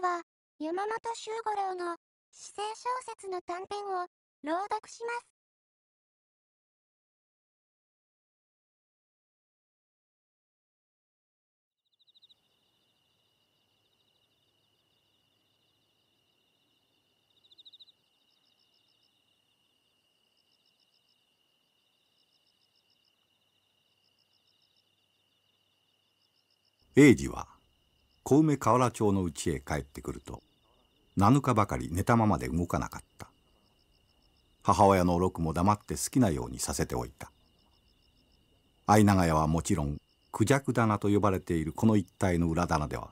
回は、山本周五郎の、私生小説の短編を、朗読します。英治は小梅河原町の家へ帰ってくると7日ばかり寝たままで動かなかった母親の六も黙って好きなようにさせておいた相長屋はもちろんクジャク棚と呼ばれているこの一帯の裏棚では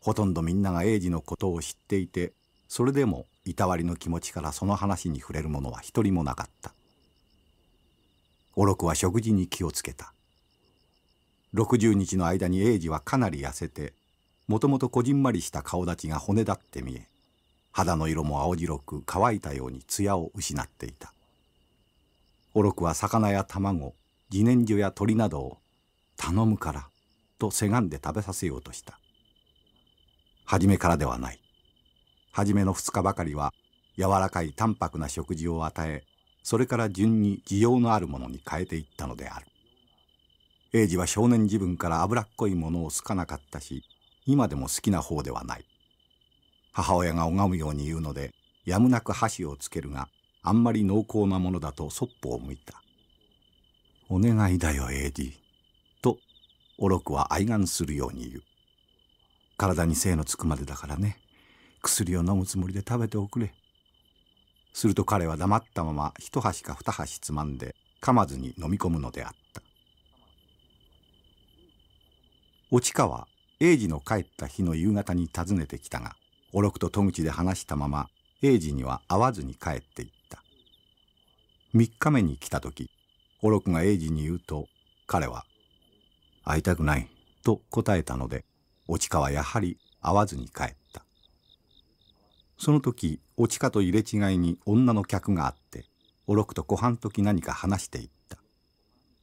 ほとんどみんなが栄治のことを知っていてそれでもいたわりの気持ちからその話に触れる者は一人もなかったおろくは食事に気をつけた60日の間に栄治はかなり痩せてもともとこじんまりした顔立ちが骨立って見え肌の色も青白く乾いたように艶を失っていたおろくは魚や卵自然薯や鳥などを頼むからとせがんで食べさせようとした初めからではない初めの2日ばかりは柔らかい淡白な食事を与えそれから順に需要のあるものに変えていったのである英治は少年自分から脂っこいものを好かなかったし今でも好きな方ではない母親が拝むように言うのでやむなく箸をつけるがあんまり濃厚なものだとそっぽを向いた「お願いだよ AD」とおろくは愛願するように言う体に精のつくまでだからね薬を飲むつもりで食べておくれすると彼は黙ったまま一箸か二箸つまんで噛まずに飲み込むのであった落川英治の帰った日の夕方に訪ねてきたがおろくと戸口で話したまま英治には会わずに帰っていった3日目に来た時おろくが英治に言うと彼は「会いたくない」と答えたのでおちかはやはり会わずに帰ったその時おちかと入れ違いに女の客があっておろくと小半時何か話していった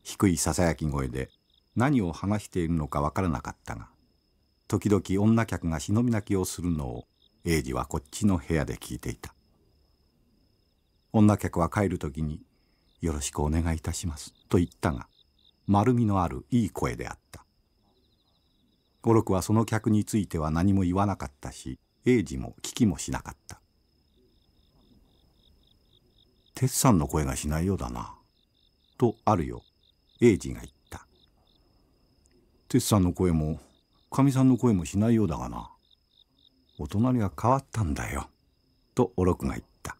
低いささやき声で何を話しているのかわからなかったが時々女客が忍び泣きをするのを英二はこっちの部屋で聞いていた女客は帰る時に「よろしくお願いいたします」と言ったが丸みのあるいい声であった五六はその客については何も言わなかったし英二も聞きもしなかった鉄さんの声がしないようだな」とあるよ英二が言った鉄さんの声もかみさんの声もしないようだがなお隣が変わったんだよとおろくが言った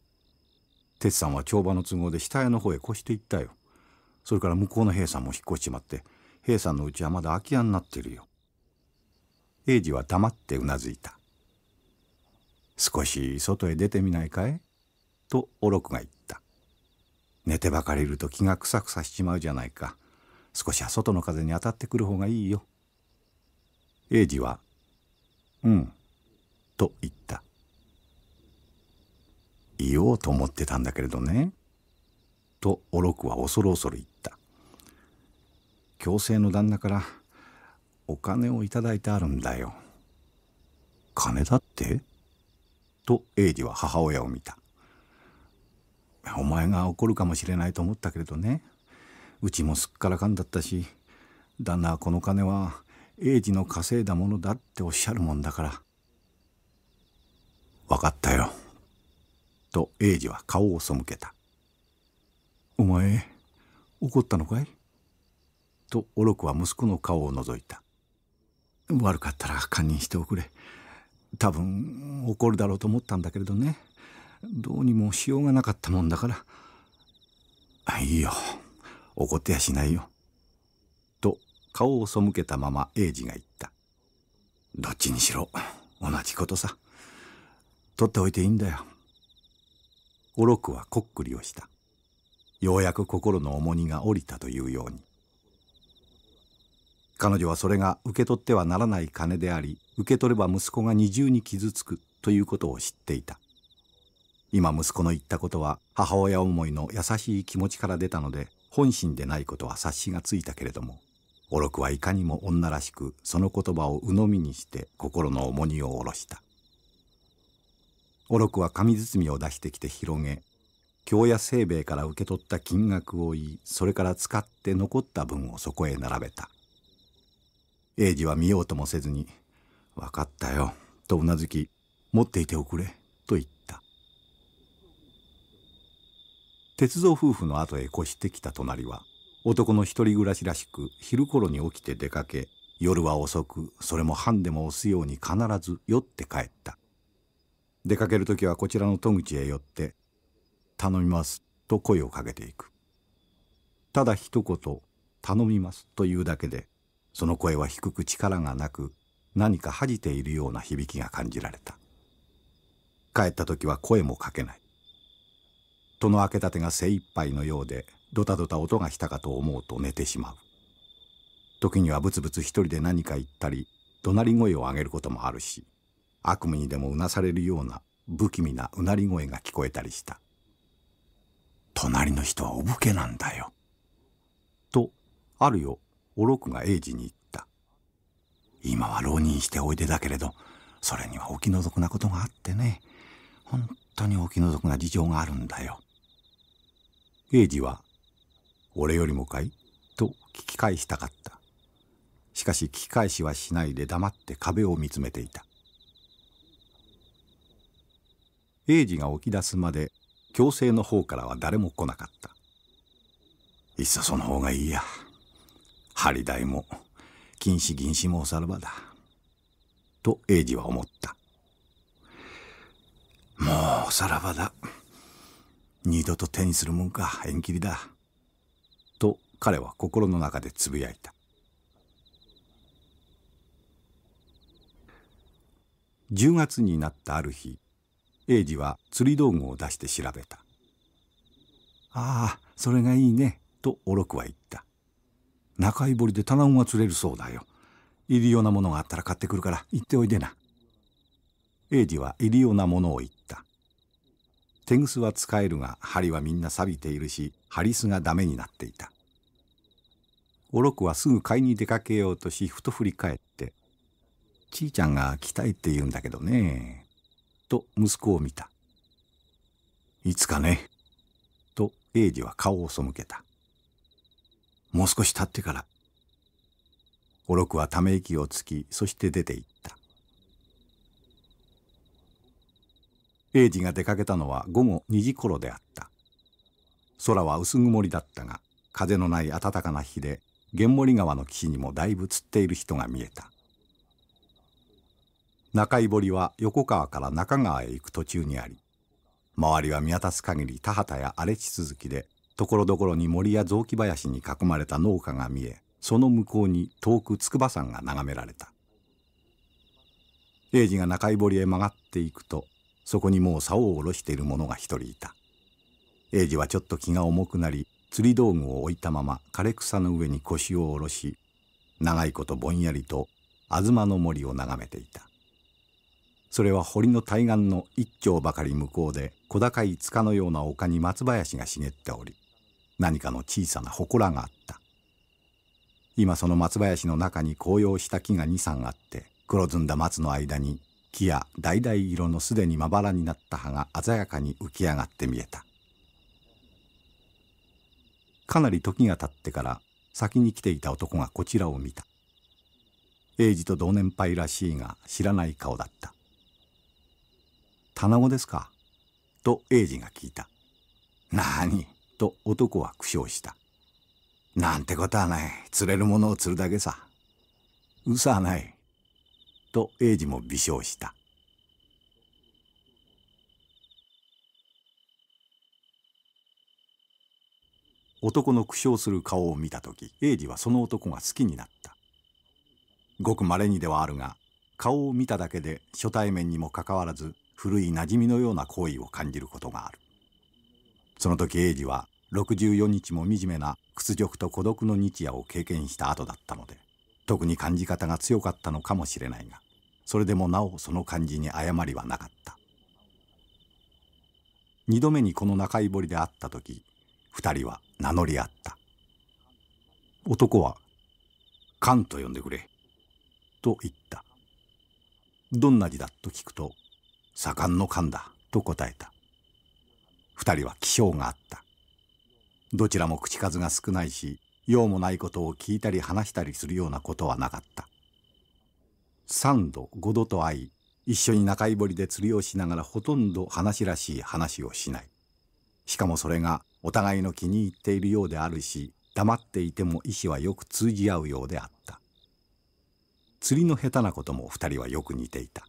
哲さんは帳場の都合で下屋の方へ越していったよそれから向こうの兵さんも引っ越しちまって兵さんのうちはまだ空き家になってるよ英治は黙ってうなずいた少し外へ出てみないかいとおろくが言った寝てばかりいると気がくさくさしちまうじゃないか少しは外の風に当たってくる方がいいよ英二は「うん」と言った言おうと思ってたんだけれどねとおろくは恐る恐る言った強制の旦那からお金をいただいてあるんだよ金だってと英二は母親を見たお前が怒るかもしれないと思ったけれどねうちもすっからかんだったし旦那はこの金は英治の稼いだものだっておっしゃるもんだから分かったよと英治は顔を背けたお前怒ったのかいとおろくは息子の顔を覗いた悪かったら堪忍しておくれ多分怒るだろうと思ったんだけれどねどうにもしようがなかったもんだからいいよ怒ってやしないよ顔を背けたまま英二が言ったどっちにしろ同じことさ取っておいていいんだよおろくはこっくりをしたようやく心の重荷が下りたというように彼女はそれが受け取ってはならない金であり受け取れば息子が二重に傷つくということを知っていた今息子の言ったことは母親思いの優しい気持ちから出たので本心でないことは察しがついたけれどもおろくはいかにも女らしくその言葉を鵜呑みにして心の重荷を下ろしたおろくは紙包みを出してきて広げ京や清兵衛から受け取った金額を言いそれから使って残った分をそこへ並べた英二は見ようともせずに「分かったよ」とうなずき「持っていておくれ」と言った鉄道夫婦の後へ越してきた隣は男の一人暮らしらしく昼頃に起きて出かけ夜は遅くそれも半でも押すように必ず酔って帰った出かける時はこちらの戸口へ寄って「頼みます」と声をかけていくただ一言「頼みます」というだけでその声は低く力がなく何か恥じているような響きが感じられた帰った時は声もかけない戸の開けたてが精一杯のようでドタドタ音がしたかと思うと寝てしまう時にはブツブツ一人で何か言ったり怒鳴り声を上げることもあるし悪夢にでもうなされるような不気味なうなり声が聞こえたりした隣の人はお武家なんだよとあるよおろくが英治に言った今は浪人しておいでだけれどそれにはお気の毒なことがあってね本当にお気の毒な事情があるんだよ英治は俺よりもかいと聞き返したかった。しかし聞き返しはしないで黙って壁を見つめていた。英治が起き出すまで強制の方からは誰も来なかったいっそその方がいいや針代も禁止銀止もおさらばだと英治は思ったもうおさらばだ二度と手にするもんか縁切りだ彼は心の中でつぶやいた10月になったある日英治は釣り道具を出して調べた「ああそれがいいね」とおろくは言った「中井堀で棚子が釣れるそうだよいるようなものがあったら買ってくるから行っておいでな」英治はいるようなものを言った手ぐすは使えるが針はみんな錆びているしハリスがダメになっていたおろくはすぐ買いに出かけようとしふと振り返って「ちいちゃんが来たいって言うんだけどね」と息子を見た「いつかね」と英二は顔を背けたもう少し経ってからおろくはため息をつきそして出て行った英二が出かけたのは午後2時頃であった空は薄曇りだったが風のない暖かな日で源森川の岸にもだいぶ釣っている人が見えた中井堀は横川から中川へ行く途中にあり周りは見渡す限り田畑や荒れ地続きでところどころに森や雑木林に囲まれた農家が見えその向こうに遠く筑波山が眺められた英二が中井堀へ曲がっていくとそこにもう竿を下ろしている者が一人いた英二はちょっと気が重くなり釣り道具を置いたまま枯れ草の上に腰を下ろし長いことぼんやりと東の森を眺めていたそれは堀の対岸の一丁ばかり向こうで小高い塚のような丘に松林が茂っており何かの小さな祠があった今その松林の中に紅葉した木が23あって黒ずんだ松の間に木や橙色のすでにまばらになった葉が鮮やかに浮き上がって見えたかなり時が経ってから先に来ていた男がこちらを見た英治と同年配らしいが知らない顔だった「棚子ですか?」と英治が聞いた「なに?」と男は苦笑した「なんてことはない釣れるものを釣るだけさ嘘はない」と英治も微笑した「男の苦笑する顔を見た時栄治はその男が好きになったごくまれにではあるが顔を見ただけで初対面にもかかわらず古い馴染みのような好意を感じることがあるその時栄治は64日も惨めな屈辱と孤独の日夜を経験した後だったので特に感じ方が強かったのかもしれないがそれでもなおその感じに誤りはなかった二度目にこの中井堀で会った時二人は名乗り合った男は「カンと呼んでくれ」と言ったどんな字だと聞くと「盛んの勘だ」と答えた二人は気性があったどちらも口数が少ないし用もないことを聞いたり話したりするようなことはなかった三度五度と会い一緒に中居堀で釣りをしながらほとんど話らしい話をしないしかもそれがお互いの気に入っているようであるし黙っていても意思はよく通じ合うようであった釣りの下手なことも2人はよく似ていた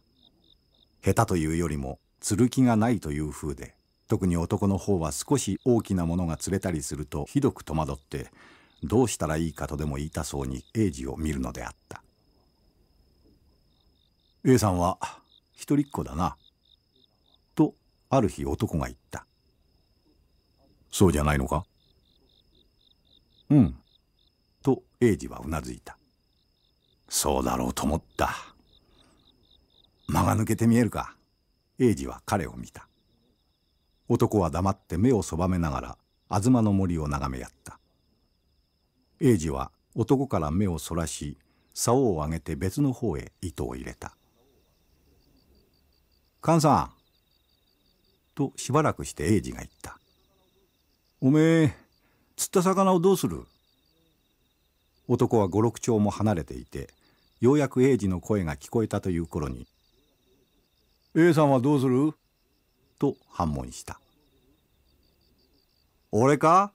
下手というよりも釣る気がないという風で特に男の方は少し大きなものが釣れたりするとひどく戸惑ってどうしたらいいかとでも言いたそうに英治を見るのであった A さんは一人っ子だなとある日男が言ったそうじゃないのかうん。と英治はうなずいた。そうだろうと思った。間が抜けて見えるか。英治は彼を見た。男は黙って目をそばめながら東の森を眺めやった。英治は男から目をそらし竿を上げて別の方へ糸を入れた。菅さんとしばらくして英治が言った。おめえ釣った魚をどうする男は五六丁も離れていてようやく英治の声が聞こえたという頃に「A さんはどうする?」と反問した「俺か?」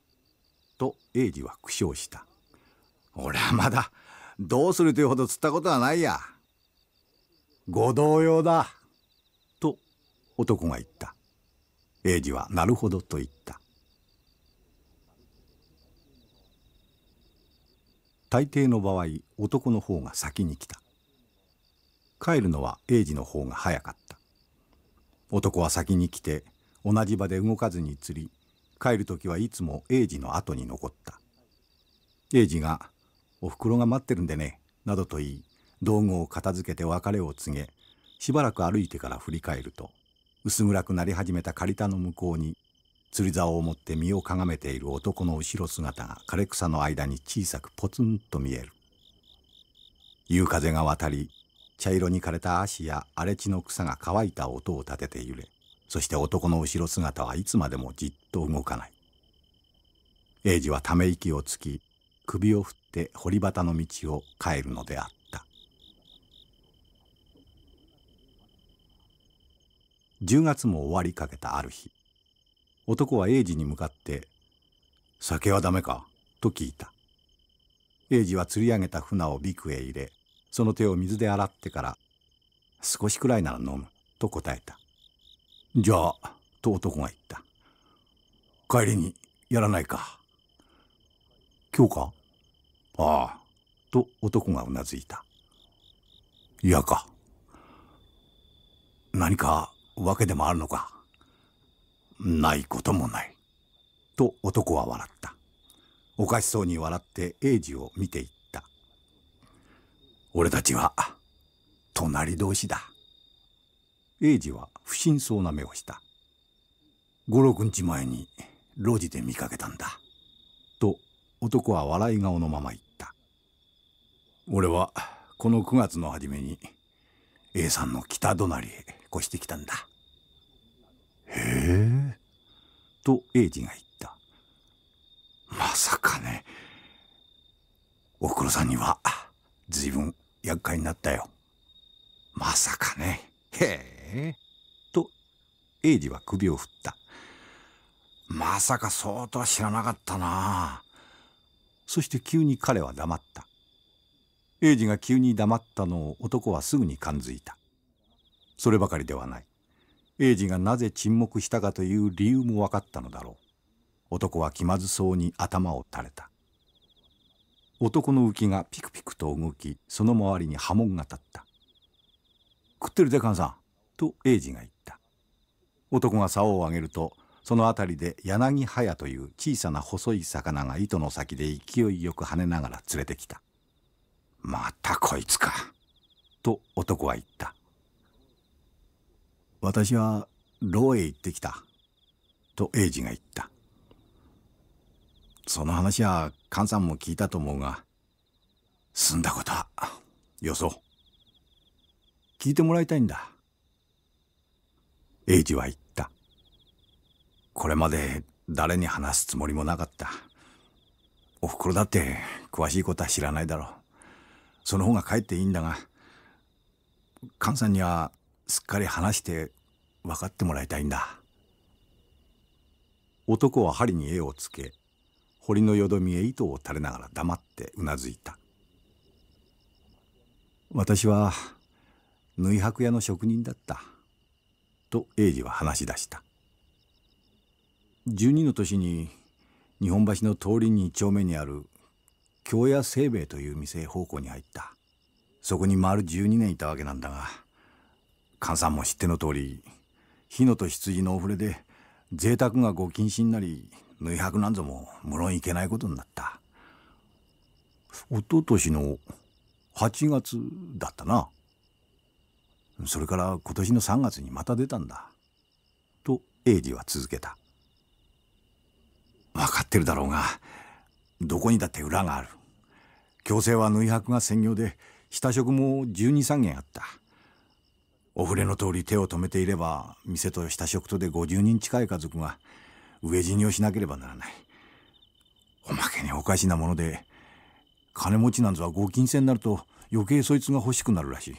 と英治は苦笑した「俺はまだどうするというほど釣ったことはないや」ご同様だ」と男が言った英治は「なるほど」と言った大抵の場合男の方が先に来た帰るのは英治の方が早かった男は先に来て同じ場で動かずに釣り帰る時はいつも英治の後に残った英治が「おふくろが待ってるんでね」などと言い道具を片付けて別れを告げしばらく歩いてから振り返ると薄暗くなり始めた借り田の向こうに釣り竿を持って身をかがめている男の後ろ姿が枯れ草の間に小さくポツンと見える夕風が渡り茶色に枯れた足や荒れ地の草が乾いた音を立てて揺れそして男の後ろ姿はいつまでもじっと動かない英二はため息をつき首を振って堀端の道を帰るのであった10月も終わりかけたある日男は英治に向かって「酒はダメか?」と聞いた英治は釣り上げた船をビクへ入れその手を水で洗ってから「少しくらいなら飲む」と答えた「じゃあ」と男が言った「帰りにやらないか」「今日か?」「ああ」と男がうなずいた「嫌か」何か訳でもあるのかないこともない。と男は笑った。おかしそうに笑って英治を見ていった。俺たちは隣同士だ。英治は不審そうな目をした。五六日前に路地で見かけたんだ。と男は笑い顔のまま言った。俺はこの9月の初めに A さんの北隣へ越してきたんだ。へえ。と英治が言った。まさかね。おふくろさんには、ずいぶん厄介になったよ。まさかね。へえ。と、英治は首を振った。まさかそうとは知らなかったな。そして急に彼は黙った。英治が急に黙ったのを男はすぐに感づいた。そればかりではない。英治がなぜ沈黙したかという理由も分かったのだろう男は気まずそうに頭を垂れた男の浮きがピクピクと動きその周りに波紋が立った「食ってるで母さん」と英治が言った男が竿を上げるとその辺りで柳葉屋という小さな細い魚が糸の先で勢いよく跳ねながら連れてきた「またこいつか」と男は言った私は牢へ行ってきた」と英治が言ったその話は菅さんも聞いたと思うが済んだことはよそう聞いてもらいたいんだ英治は言ったこれまで誰に話すつもりもなかったおふくろだって詳しいことは知らないだろうその方がかえっていいんだが菅さんにはすっかり話して分かってもらいたいんだ男は針に絵をつけ堀のよどみへ糸を垂れながら黙ってうなずいた私は縫い箔屋の職人だったと栄治は話し出した12の年に日本橋の通りに2丁目にある京屋清兵衛という店へ奉公に入ったそこに丸12年いたわけなんだが菅さんも知っての通り火野と羊のお触れで贅沢がご禁止になり縫い白なんぞも無論いけないことになったおととしの8月だったなそれから今年の3月にまた出たんだと栄治は続けた分かってるだろうがどこにだって裏がある強制は縫い白が専業で下職も1 2 3軒あったお触れの通り手を止めていれば店と下食とで50人近い家族が飢え死にをしなければならないおまけにおかしなもので金持ちなんぞはご金銭になると余計そいつが欲しくなるらしい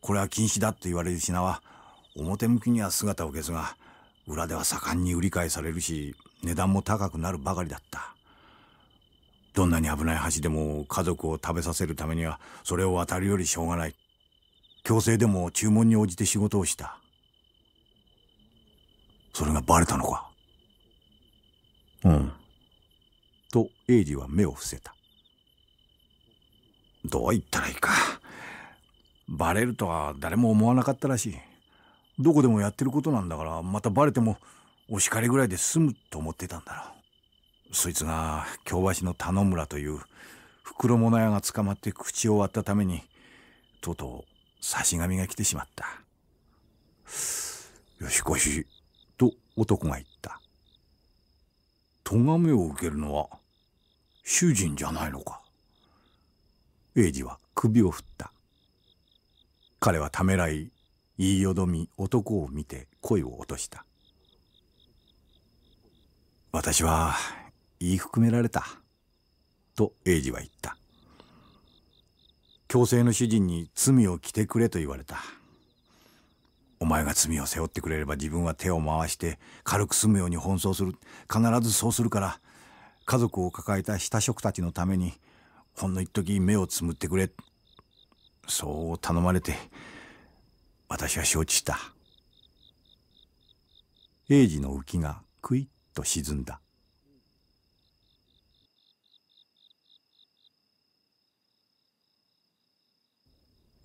これは禁止だと言われる品は表向きには姿を消すが裏では盛んに売り買いされるし値段も高くなるばかりだったどんなに危ない橋でも家族を食べさせるためにはそれを渡るよりしょうがない強制でも注文に応じて仕事をしたそれがバレたのかうんと栄治は目を伏せたどう言ったらいいかバレるとは誰も思わなかったらしいどこでもやってることなんだからまたバレてもお叱りぐらいで済むと思ってたんだろうそいつが京橋の田野村という袋物屋が捕まって口を割ったためにとうとう差し紙が来てしまった。よしこし、と男が言った。咎めを受けるのは主人じゃないのか。英二は首を振った。彼はためらい、言いよどみ男を見て声を落とした。私は言い含められた。と英二は言った。強制の主人に罪を着てくれと言われたお前が罪を背負ってくれれば自分は手を回して軽く済むように奔走する必ずそうするから家族を抱えた下職たちのためにほんの一時目をつむってくれそう頼まれて私は承知した英治の浮きがクイッと沈んだ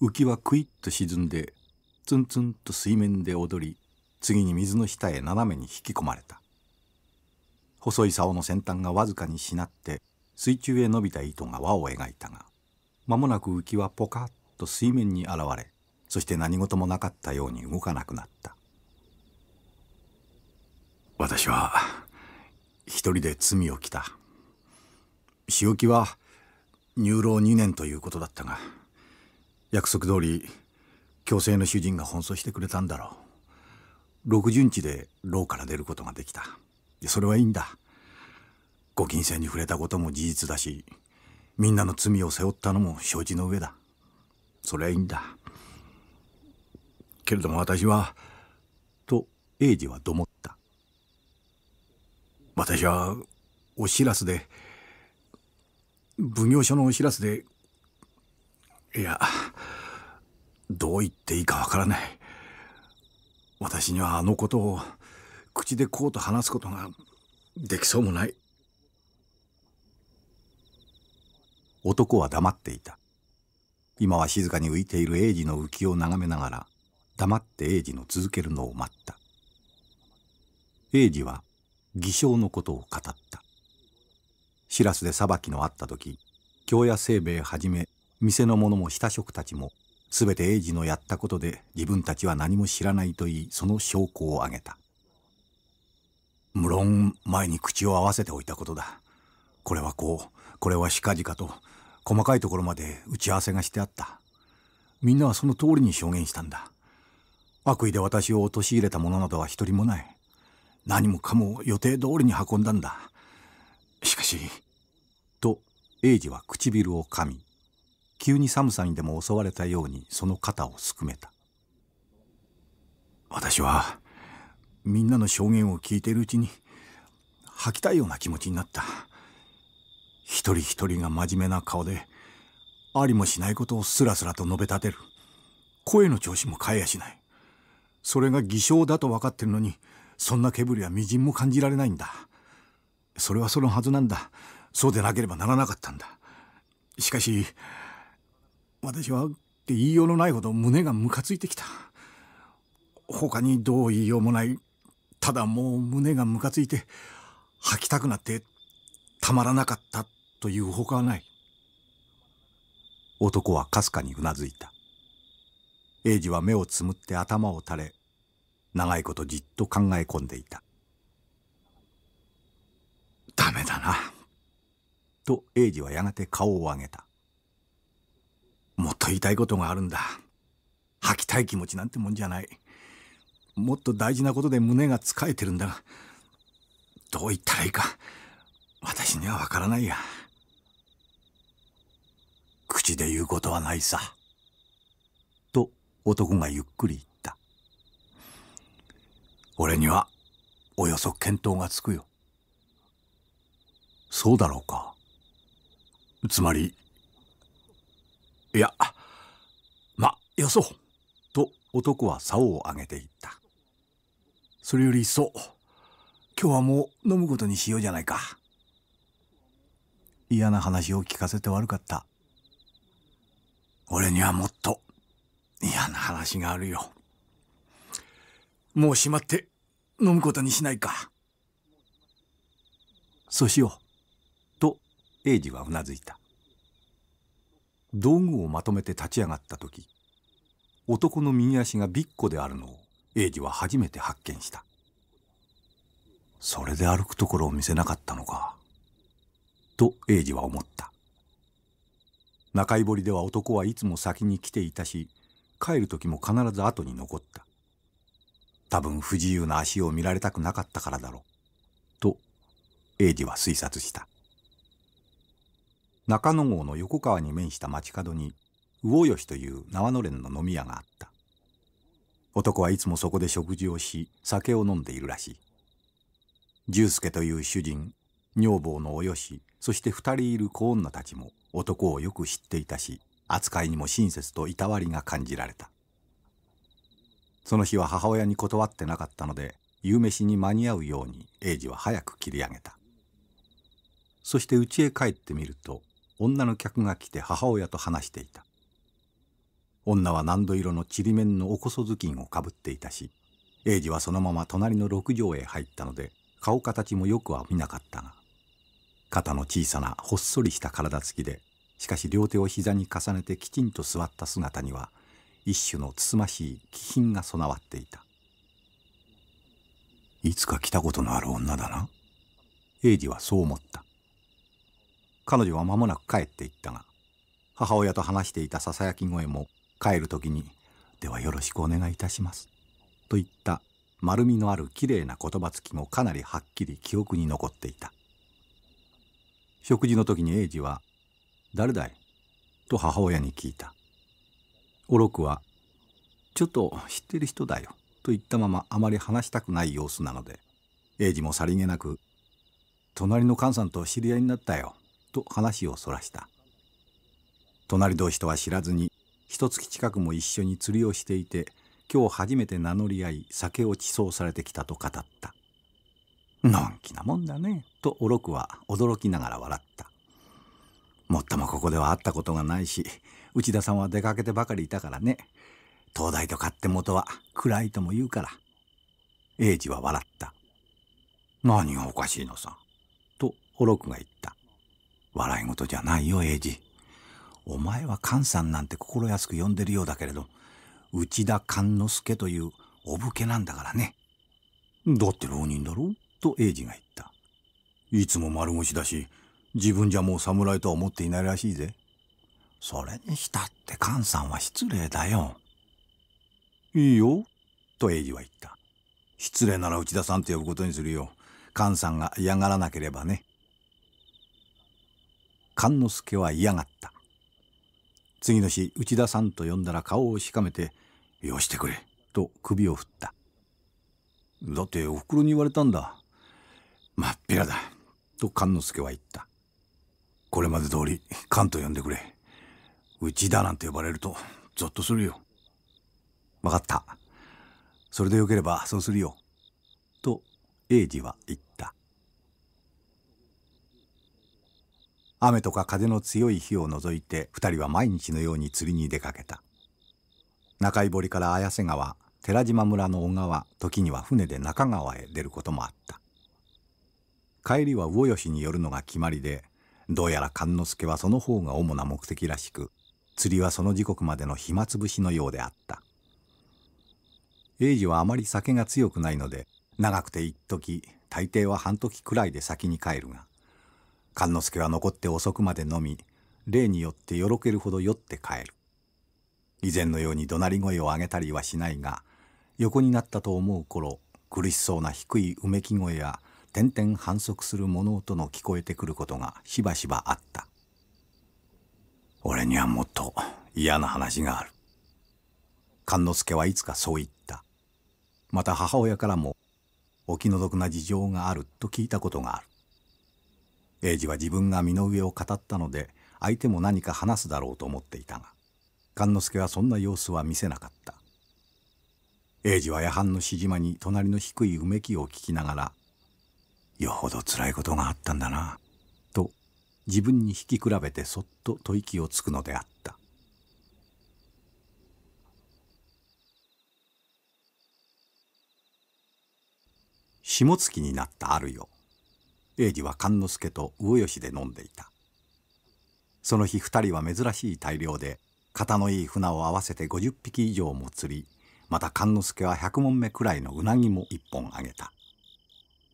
浮きはクイッと沈んでツンツンと水面で踊り次に水の下へ斜めに引き込まれた細い竿の先端がわずかにしなって水中へ伸びた糸が輪を描いたが間もなく浮きはポカッと水面に現れそして何事もなかったように動かなくなった私は一人で罪を着た仕置きは入浪2年ということだったが約束通り強制の主人が奔走してくれたんだろう6巡地で牢から出ることができたそれはいいんだご金銭に触れたことも事実だしみんなの罪を背負ったのも承知の上だそれはいいんだけれども私はと英治はどもった私はお知らせで奉行所のお知らせでいや、どう言っていいかわからない。私にはあのことを口でこうと話すことができそうもない。男は黙っていた。今は静かに浮いている英二の浮きを眺めながら、黙って英二の続けるのを待った。英二は偽証のことを語った。しらすで裁きのあった時、京屋清兵衛はじめ店の者も下職たちも全て英治のやったことで自分たちは何も知らないと言いその証拠を挙げた無論前に口を合わせておいたことだこれはこうこれはしかじかと細かいところまで打ち合わせがしてあったみんなはその通りに証言したんだ悪意で私を陥れた者などは一人もない何もかも予定通りに運んだんだしかしと英治は唇を噛み急に寒さにでも襲われたようにその肩をすくめた私はみんなの証言を聞いているうちに吐きたいような気持ちになった一人一人が真面目な顔でありもしないことをスラスラと述べ立てる声の調子も変えやしないそれが偽証だと分かってるのにそんな煙はみじんも感じられないんだそれはそのはずなんだそうでなければならなかったんだしかし私はって言いようのないほど胸がムカついてきた他にどう言いようもないただもう胸がムカついて吐きたくなってたまらなかったというほかはない男はかすかにうなずいた英治は目をつむって頭を垂れ長いことじっと考え込んでいたダメだなと英治はやがて顔を上げたもっと言いたいことがあるんだ吐きたい気持ちなんてもんじゃないもっと大事なことで胸が疲れてるんだがどう言ったらいいか私にはわからないや口で言うことはないさと男がゆっくり言った俺にはおよそ見当がつくよそうだろうかつまりいやまよそう」と男は竿を上げていったそれよりいっそ今日はもう飲むことにしようじゃないか嫌な話を聞かせて悪かった俺にはもっと嫌な話があるよもうしまって飲むことにしないかそうしようと英二はうなずいた道具をまとめて立ち上がった時男の右足がびっこであるのを栄治は初めて発見したそれで歩くところを見せなかったのかと栄治は思った中居堀では男はいつも先に来ていたし帰る時も必ず後に残った多分不自由な足を見られたくなかったからだろうと栄治は推察した中野郷の横川に面した街角に魚吉という縄のれんの飲み屋があった男はいつもそこで食事をし酒を飲んでいるらしい重助という主人女房のおよしそして二人いる子女たちも男をよく知っていたし扱いにも親切といたわりが感じられたその日は母親に断ってなかったので夕飯に間に合うように英治は早く切り上げたそして家へ帰ってみると女の客が来て母親と話していた女は何度色のちりめんのおこそ頭巾をかぶっていたし英二はそのまま隣の六畳へ入ったので顔形もよくは見なかったが肩の小さなほっそりした体つきでしかし両手を膝に重ねてきちんと座った姿には一種のつつましい気品が備わっていたいつか来たことのある女だな英二はそう思った彼女は間もなく帰っていったが母親と話していたささやき声も帰る時に「ではよろしくお願いいたします」といった丸みのあるきれいな言葉つきもかなりはっきり記憶に残っていた食事の時に英二は「誰だい?」と母親に聞いたおろくは「ちょっと知ってる人だよ」と言ったままあまり話したくない様子なので英二もさりげなく「隣の菅さんと知り合いになったよ」と話をそらした隣同士とは知らずに一月近くも一緒に釣りをしていて今日初めて名乗り合い酒を馳走されてきたと語った「のんきなもんだね」とおろくは驚きながら笑ったもっともここでは会ったことがないし内田さんは出かけてばかりいたからね東大と勝手元は暗いとも言うから英二は笑った「何がおかしいのさ」とおろくが言った笑い事じゃないよ、英治。お前は菅さんなんて心安く呼んでるようだけれど、内田勘之助というお武家なんだからね。だって浪人だろと英治が言った。いつも丸腰だし、自分じゃもう侍とは思っていないらしいぜ。それにしたって菅さんは失礼だよ。いいよ、と英治は言った。失礼なら内田さんと呼ぶことにするよ。菅さんが嫌がらなければね。勘之助は嫌がった次の日内田さんと呼んだら顔をしかめて「よしてくれ」と首を振っただっておふくろに言われたんだまっぴらだと勘之助は言ったこれまで通り勘と呼んでくれ内田なんて呼ばれるとゾッとするよ分かったそれでよければそうするよと英二は言った雨とか風の強い日を除いて2人は毎日のように釣りに出かけた中井堀から綾瀬川寺島村の小川時には船で中川へ出ることもあった帰りは魚吉によるのが決まりでどうやら勘之助はその方が主な目的らしく釣りはその時刻までの暇つぶしのようであった英治はあまり酒が強くないので長くて一時大抵は半時くらいで先に帰るが勘之助は残って遅くまで飲み例によってよろけるほど酔って帰る以前のように怒鳴り声を上げたりはしないが横になったと思う頃苦しそうな低いうめき声や点々反則する物音の聞こえてくることがしばしばあった俺にはもっと嫌な話がある勘之助はいつかそう言ったまた母親からもお気の毒な事情があると聞いたことがある英二は自分が身の上を語ったので相手も何か話すだろうと思っていたが勘之助はそんな様子は見せなかった英二は夜半のしじまに隣の低いうめきを聞きながら「よほどつらいことがあったんだな」と自分に引き比べてそっと吐息をつくのであった下月になったあるよ英二は勘之助と魚吉で飲んでいたその日二人は珍しい大量で型のいい船を合わせて50匹以上も釣りまた勘之助は百問目くらいのうなぎも一本あげた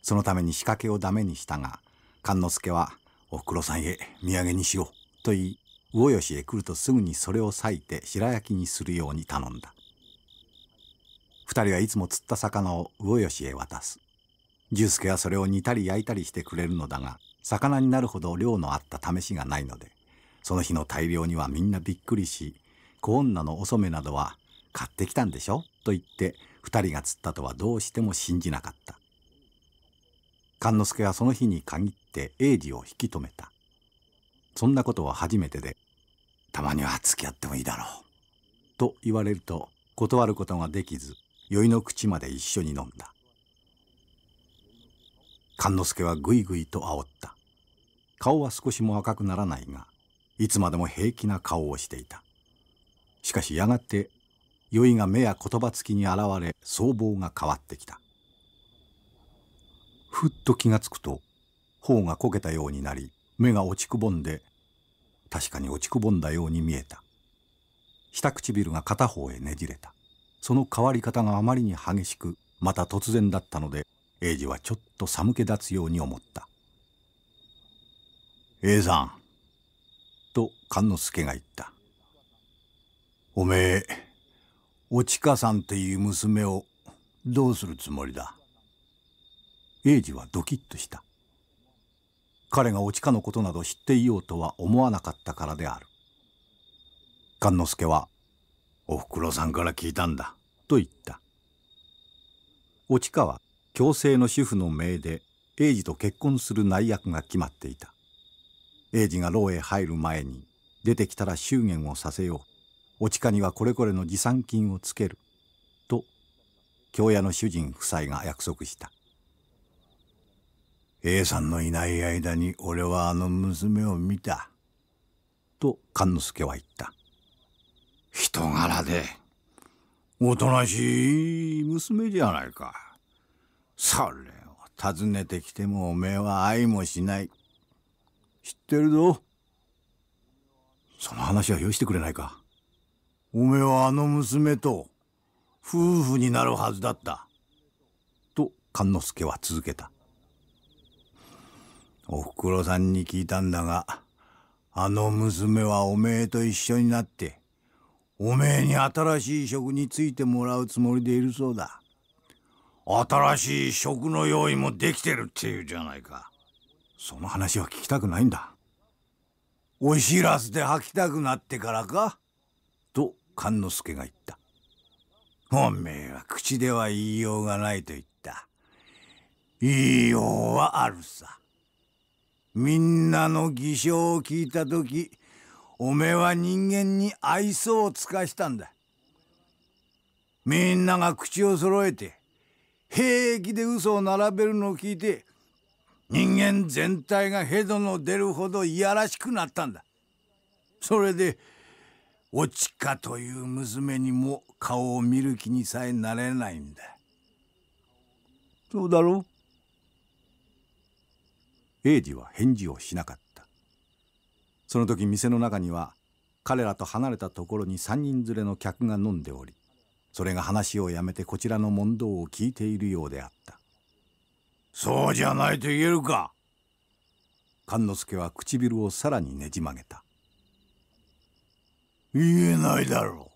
そのために仕掛けをダメにしたが勘之助は「おふくろさんへ土産にしよう」と言い魚吉へ来るとすぐにそれを裂いて白焼きにするように頼んだ二人はいつも釣った魚を魚吉へ渡す重助はそれを煮たり焼いたりしてくれるのだが魚になるほど量のあった試しがないのでその日の大量にはみんなびっくりし小女のお染めなどは買ってきたんでしょと言って2人が釣ったとはどうしても信じなかった勘之助はその日に限って栄治を引き止めたそんなことは初めてでたまには付き合ってもいいだろうと言われると断ることができず酔いの口まで一緒に飲んだ勘之助はぐいぐいと煽った顔は少しも赤くならないがいつまでも平気な顔をしていたしかしやがて酔いが目や言葉つきに現れ相貌が変わってきたふっと気がつくと頬がこけたようになり目が落ちくぼんで確かに落ちくぼんだように見えた下唇が片方へねじれたその変わり方があまりに激しくまた突然だったので英二はちょっと寒気立つように思った「英さん」と勘之助が言った「おめえおちかさんっていう娘をどうするつもりだ?」英二はドキッとした彼がおちかのことなど知っていようとは思わなかったからである勘之助は「おふくろさんから聞いたんだ」と言ったおちかは強制の主婦の命で英治と結婚する内訳が決まっていた英治が牢へ入る前に出てきたら祝言をさせようお地下にはこれこれの持参金をつけると京屋の主人夫妻が約束した A さんのいない間に俺はあの娘を見たと勘之助は言った人柄でおとなしい娘じゃないか。それを訪ねてきてもおめえは愛もしない知ってるぞその話はよしてくれないかおめえはあの娘と夫婦になるはずだったと勘之助は続けたおふくろさんに聞いたんだがあの娘はおめえと一緒になっておめえに新しい職に就いてもらうつもりでいるそうだ新しい食の用意もできてるっていうじゃないかその話は聞きたくないんだお知らせで吐きたくなってからかと勘之助が言った本命は口では言いようがないと言った言いようはあるさみんなの偽証を聞いた時おめえは人間に愛想を尽かしたんだみんなが口を揃えて兵役で嘘を並べるのを聞いて人間全体がヘドの出るほどいやらしくなったんだそれでおちかという娘にも顔を見る気にさえなれないんだそうだろう英二は返事をしなかったその時店の中には彼らと離れたところに3人連れの客が飲んでおりそれが話をやめてこちらの問答を聞いているようであったそうじゃないと言えるか菅之助は唇をさらにねじ曲げた言えないだろ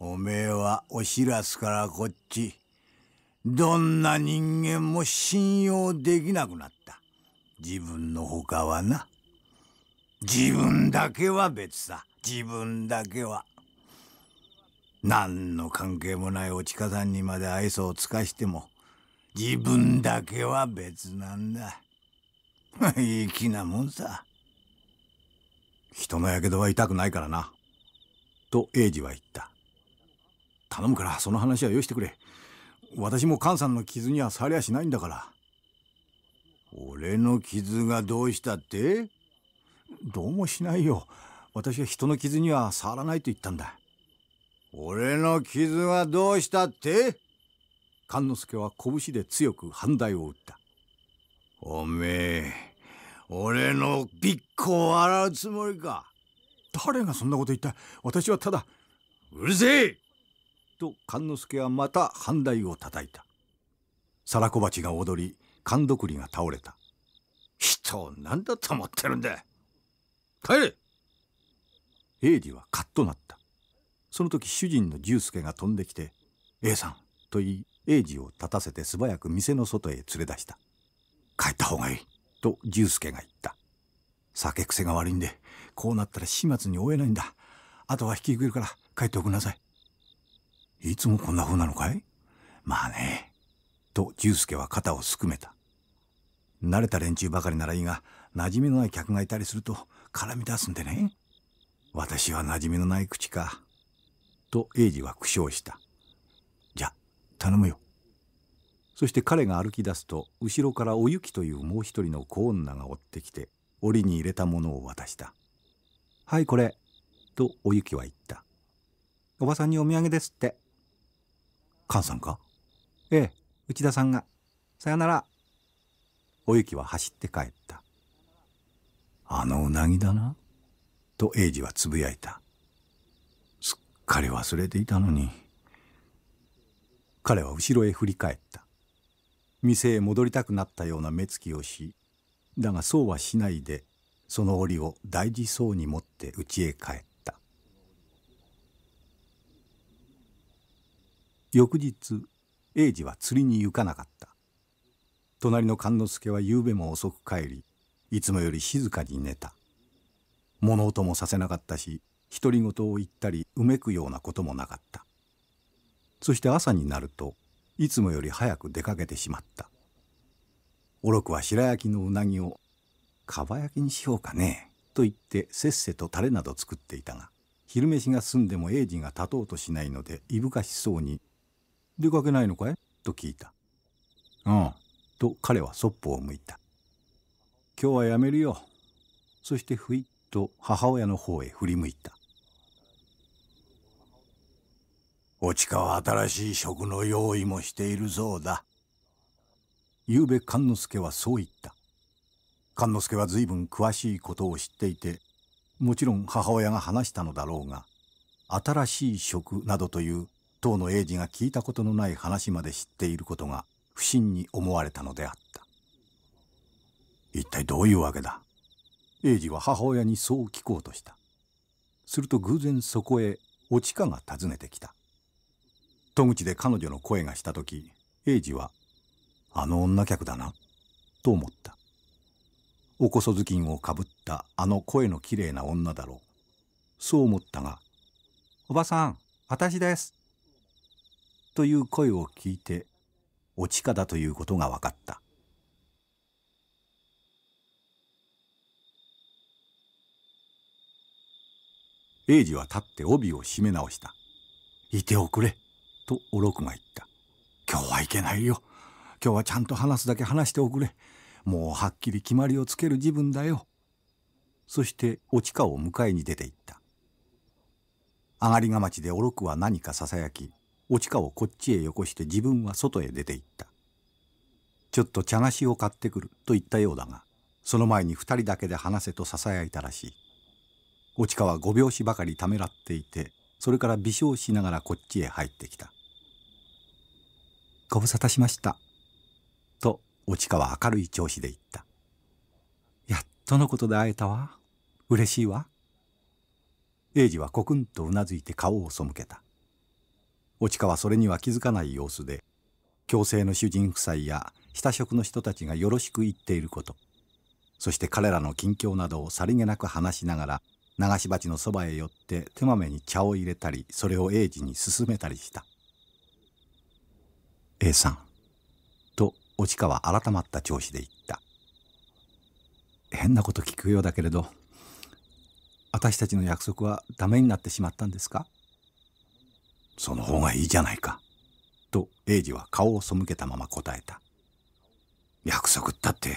うおめえはお知らすからこっちどんな人間も信用できなくなった自分の他はな自分だけは別だ自分だけは。何の関係もないお近さんにまで愛想を尽かしても、自分だけは別なんだ。粋なもんさ。人のやけどは痛くないからな。と英治は言った。頼むからその話はよしてくれ。私も菅さんの傷にはさりゃしないんだから。俺の傷がどうしたってどうもしないよ。私は人の傷には触らないと言ったんだ。俺の傷はどうしたって勘之助は拳で強く反対を打ったおめえ俺のびっこを洗うつもりか誰がそんなこと言った私はただうるせえと勘之助はまた反対を叩いた皿小鉢が踊り勘どくりが倒れた人を何だと思ってるんだ帰れ英二はカッとなったその時主人の重助が飛んできて「A さん」と言い英治を立たせて素早く店の外へ連れ出した「帰った方がいい」と重助が言った「酒癖が悪いんでこうなったら始末に負えないんだあとは引き受けるから帰っておくなさい」「いつもこんな風なのかい?」まあね。と重助は肩をすくめた。慣れた連中ばかりならいいが、馴染みのない客がいたりすると絡み出すんでね。私は馴染みのない口か。と英治は苦笑した。じゃ、頼むよ。そして彼が歩き出すと、後ろからおゆきというもう一人の小女が追ってきて、檻に入れたものを渡した。はい、これ。とおゆきは言った。おばさんにお土産ですって。菅さんかええ、内田さんが。さよなら。おゆきは走って帰った。あのうなぎだな。と英治はつぶやいた。彼忘れていたのに彼は後ろへ振り返った店へ戻りたくなったような目つきをしだがそうはしないでその檻を大事そうに持って家へ帰った翌日英治は釣りに行かなかった隣の勘之助は夕べも遅く帰りいつもより静かに寝た物音もさせなかったし独り言を言ったりうめくようなこともなかったそして朝になるといつもより早く出かけてしまったおろくは白焼きのうなぎを「かば焼きにしようかね」と言ってせっせとタレなど作っていたが昼飯が済んでも英治が立とうとしないのでいぶかしそうに「出かけないのかい?」と聞いた「うん」と彼はそっぽを向いた「今日はやめるよ」そしてふいっと母親の方へ振り向いたお近は新しい職の用意もしているそうだ昨べ勘之助はそう言った勘之助は随分詳しいことを知っていてもちろん母親が話したのだろうが新しい職などという当の英治が聞いたことのない話まで知っていることが不審に思われたのであった一体どういうわけだ英治は母親にそう聞こうとしたすると偶然そこへおちかが訪ねてきた戸口で彼女の声がした時英二は「あの女客だな」と思ったおこそ頭巾をかぶったあの声のきれいな女だろうそう思ったが「おばさん私です」という声を聞いておちかだということが分かった英二は立って帯を締め直した「いておくれ」とおろくが言った今日はいけないよ今日はちゃんと話すだけ話しておくれもうはっきり決まりをつける自分だよそしておちかを迎えに出て行った上がりがまちでおろくは何かささやきおちかをこっちへよこして自分は外へ出て行ったちょっと茶菓子を買ってくると言ったようだがその前に二人だけで話せとささやいたらしいおちかは5拍子ばかりためらっていてそれから微笑しながらこっちへ入ってきたご無沙汰しました。と、お近は明るい調子で言った。やっとのことで会えたわ。嬉しいわ。英治はコクンとうなずいて顔を背けた。お近はそれには気づかない様子で、強制の主人夫妻や下職の人たちがよろしく言っていること、そして彼らの近況などをさりげなく話しながら、流し鉢のそばへ寄って手豆に茶を入れたり、それを英治に勧めたりした。A さん。と、落川改まった調子で言った。変なこと聞くようだけれど、私たちの約束はダメになってしまったんですかその方がいいじゃないか。と、英二は顔を背けたまま答えた。約束ったって、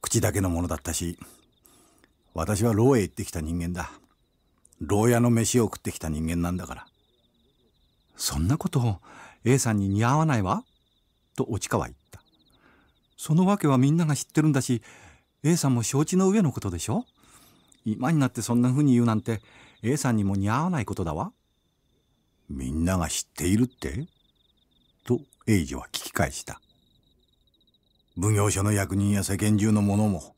口だけのものだったし、私は牢へ行ってきた人間だ。牢屋の飯を食ってきた人間なんだから。そんなことを A さんに似合わないわと落川言ったそのわけはみんなが知ってるんだし A さんも承知の上のことでしょ今になってそんな風に言うなんて A さんにも似合わないことだわみんなが知っているってと栄治は聞き返した奉行所の役人や世間中の者も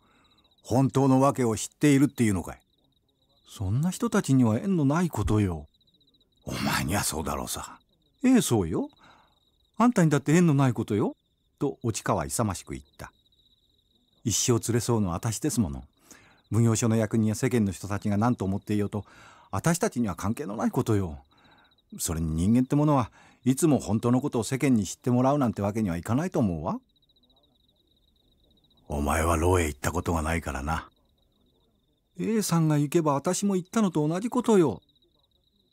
本当の訳を知っているっていうのかいそんな人たちには縁のないことよお前にはそうだろうさええそうよあんたにだって縁のないことよ。と落川勇ましく言った。一生連れそうの私ですもの。奉行所の役人や世間の人たちが何と思っていようと、私たちには関係のないことよ。それに人間ってものはいつも本当のことを世間に知ってもらうなんてわけにはいかないと思うわ。お前は牢へ行ったことがないからな。A さんが行けば私も行ったのと同じことよ。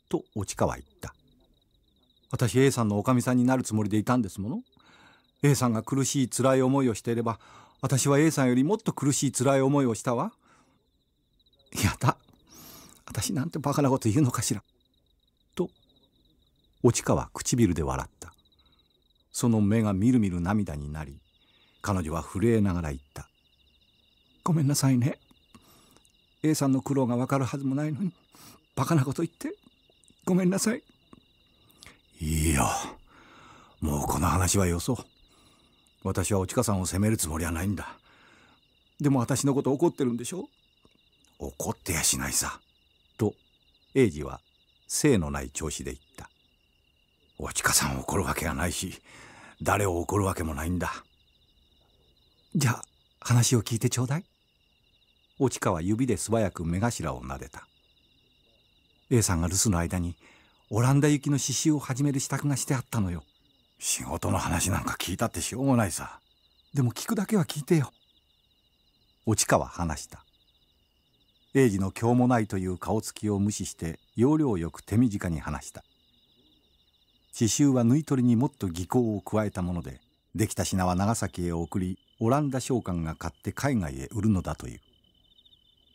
と落川言った。私 A さんのおかみさんになるつもりでいたんですもの A さんが苦しい辛い思いをしていれば私は A さんよりもっと苦しい辛い思いをしたわやだ私なんてバカなこと言うのかしらと落川唇で笑ったその目がみるみる涙になり彼女は震えながら言った「ごめんなさいね A さんの苦労がわかるはずもないのにバカなこと言ってごめんなさい」いいよもうこの話はよそう私はおちかさんを責めるつもりはないんだでも私のこと怒ってるんでしょ怒ってやしないさと英二は性のない調子で言ったおちかさんを怒るわけがないし誰を怒るわけもないんだじゃあ話を聞いてちょうだいおちかは指で素早く目頭を撫でた A さんが留守の間にオランダ行きの刺繍を始める支度がしてあったのよ仕事の話なんか聞いたってしょうもないさでも聞くだけは聞いてよ落川話した英二の今日もないという顔つきを無視して要領よく手短に話した刺繍は縫い取りにもっと技巧を加えたものでできた品は長崎へ送りオランダ商館が買って海外へ売るのだという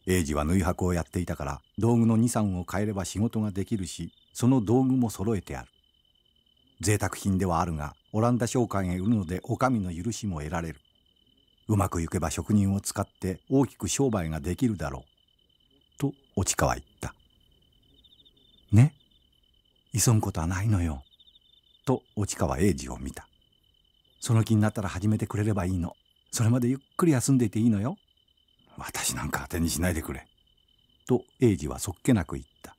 英治は縫い箔をやっていたから道具の23を変えれば仕事ができるしその道具も揃えてある贅沢品ではあるがオランダ商館へ売るのでお上の許しも得られるうまくいけば職人を使って大きく商売ができるだろうと落川は言ったね急ぐことはないのよと落川英治を見たその気になったら始めてくれればいいのそれまでゆっくり休んでいていいのよ私なんか当てにしないでくれ。と英治はそっけなく言った。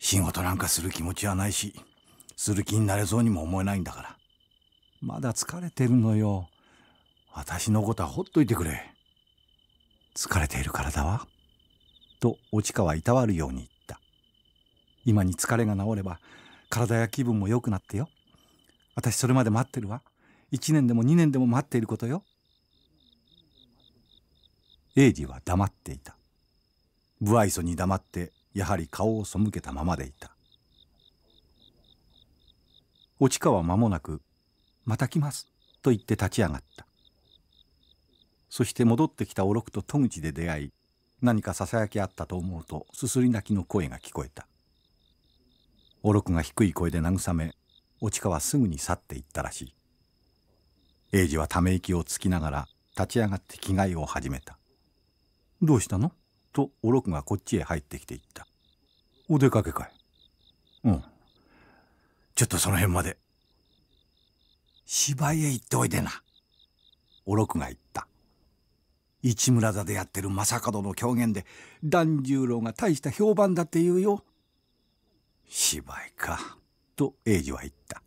仕事なんかする気持ちはないし、する気になれそうにも思えないんだから。まだ疲れてるのよ。私のことはほっといてくれ。疲れているからだわ。と、落川いたわるように言った。今に疲れが治れば、体や気分も良くなってよ。私それまで待ってるわ。1年でも2年でも待っていることよ。英治は黙っていた不愛想に黙ってやはり顔を背けたままでいた落かは間もなく「また来ます」と言って立ち上がったそして戻ってきたおろくと戸口で出会い何かささやきあったと思うとすすり泣きの声が聞こえたおろくが低い声で慰め落かはすぐに去っていったらしい英治はため息をつきながら立ち上がって着替えを始めたどうしたのとおろくがこっちへ入ってきていった。お出かけかいうん。ちょっとその辺まで。芝居へ行っておいでな。おろくが言った。市村座でやってる正門の狂言で團十郎が大した評判だって言うよ。芝居か。と栄治は言った。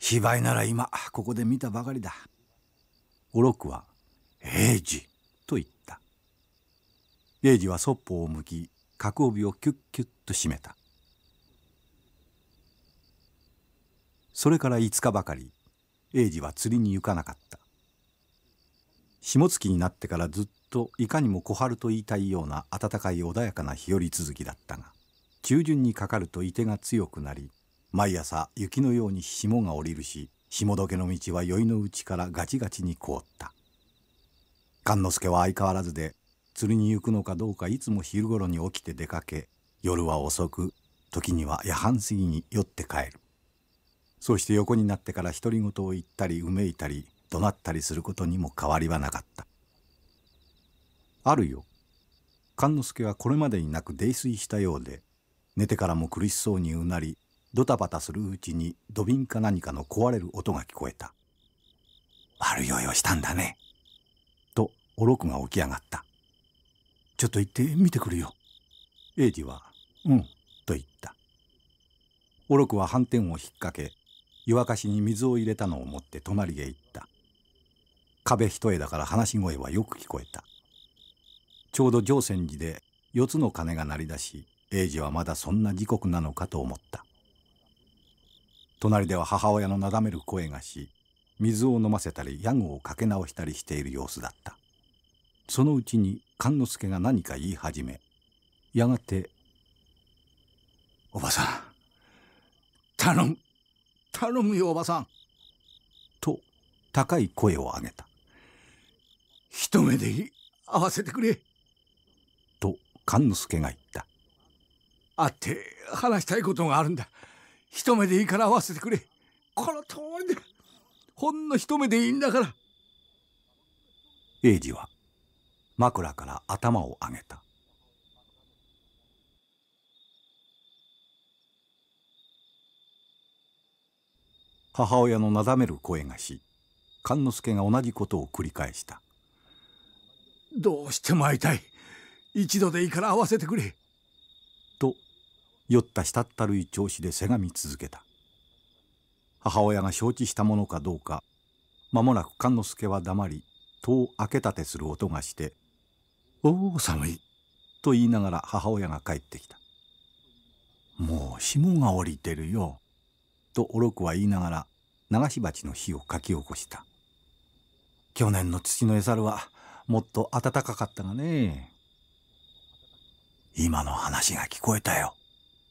芝居なら今ここで見たばかりだ。おろくは「栄治」と言った。英治はそっぽを向き角帯をキュッキュッと締めたそれから5日ばかり英治は釣りに行かなかった下月になってからずっといかにも小春と言いたいような暖かい穏やかな日和続きだったが中旬にかかるとい手が強くなり毎朝雪のように霜が降りるし霜どけの道は宵のうちからガチガチに凍った勘之助は相変わらずで釣りに行くのかどうかいつも昼頃に起きて出かけ夜は遅く時には夜半過ぎに酔って帰るそうして横になってから独り言を言ったりうめいたり怒鳴ったりすることにも変わりはなかったあるよ勘之助はこれまでになく泥酔したようで寝てからも苦しそうにうなりドタバタするうちに土瓶か何かの壊れる音が聞こえた悪酔いをしたんだねとおろくが起き上がったちょっと行って見てくるよ。英二は、うん、と言った。愚くは斑点を引っ掛け、湯沸かしに水を入れたのを持って隣へ行った。壁一枝から話し声はよく聞こえた。ちょうど上泉寺で四つの鐘が鳴り出し、英治はまだそんな時刻なのかと思った。隣では母親のなだめる声がし、水を飲ませたり、ヤグをかけ直したりしている様子だった。そのうちに勘之助が何か言い始めやがて「おばさん頼む頼むよおばさん」と高い声を上げた「一目で合わせてくれ」と勘之助が言った「会って話したいことがあるんだ一目でいいから合わせてくれこの通りでほんの一目でいいんだから」英治は枕から頭を上げた母親のなだめる声がし勘之助が同じことを繰り返したどうしても会いたい一度でいいから会わせてくれと酔ったしたったるい調子でせがみ続けた母親が承知したものかどうか間もなく勘之助は黙り戸を開けたてする音がしておお寒い」と言いながら母親が帰ってきた「もう霜が降りてるよ」とおろくは言いながら流し鉢の火をかき起こした去年の土の餌サはもっと暖かかったがね今の話が聞こえたよ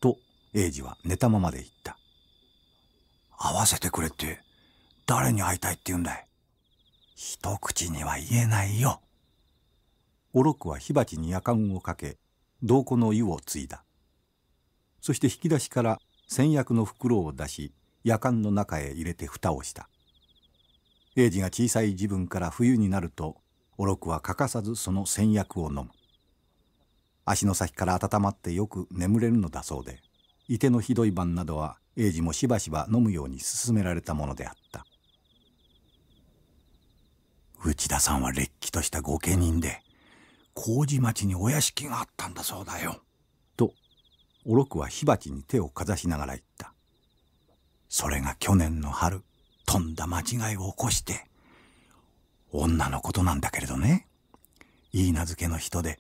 と英治は寝たままで言った会わせてくれって誰に会いたいって言うんだい一口には言えないよおろくは火鉢に夜間をかけ銅鼓の湯を継いだそして引き出しから先薬の袋を出し夜間の中へ入れて蓋をした栄治が小さい時分から冬になるとおろくは欠かさずその先薬を飲む足の先から温まってよく眠れるのだそうでいてのひどい晩などは栄治もしばしば飲むように勧められたものであった内田さんはれっきとした御家人で麹町にお屋敷があったんだそうだよ。とおろくは火鉢に手をかざしながら言ったそれが去年の春とんだ間違いを起こして女のことなんだけれどねいい名付けの人で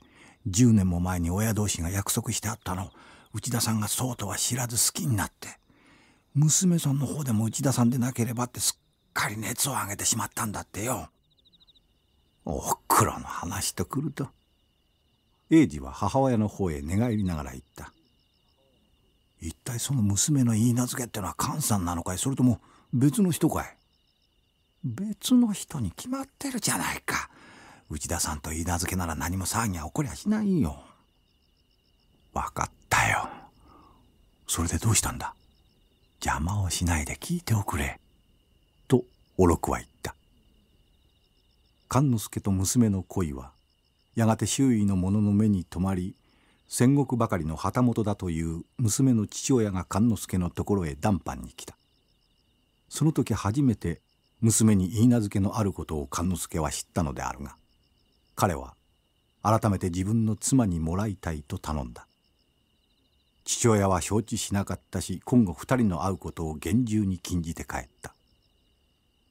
10年も前に親同士が約束してあったの内田さんがそうとは知らず好きになって娘さんの方でも内田さんでなければってすっかり熱を上げてしまったんだってよ。おっくろの話とくると英二は母親の方へ寝返りながら言った一体その娘の言い名付けってのは菅さんなのかいそれとも別の人かい別の人に決まってるじゃないか内田さんと言い名付けなら何も騒ぎは起こりゃしないよ分かったよそれでどうしたんだ邪魔をしないで聞いておくれとおろくは言った勘之助と娘の恋はやがて周囲の者の目に留まり戦国ばかりの旗本だという娘の父親が勘之助のところへ談判に来たその時初めて娘に言い名付けのあることを勘之助は知ったのであるが彼は改めて自分の妻にもらいたいと頼んだ父親は承知しなかったし今後2人の会うことを厳重に禁じて帰った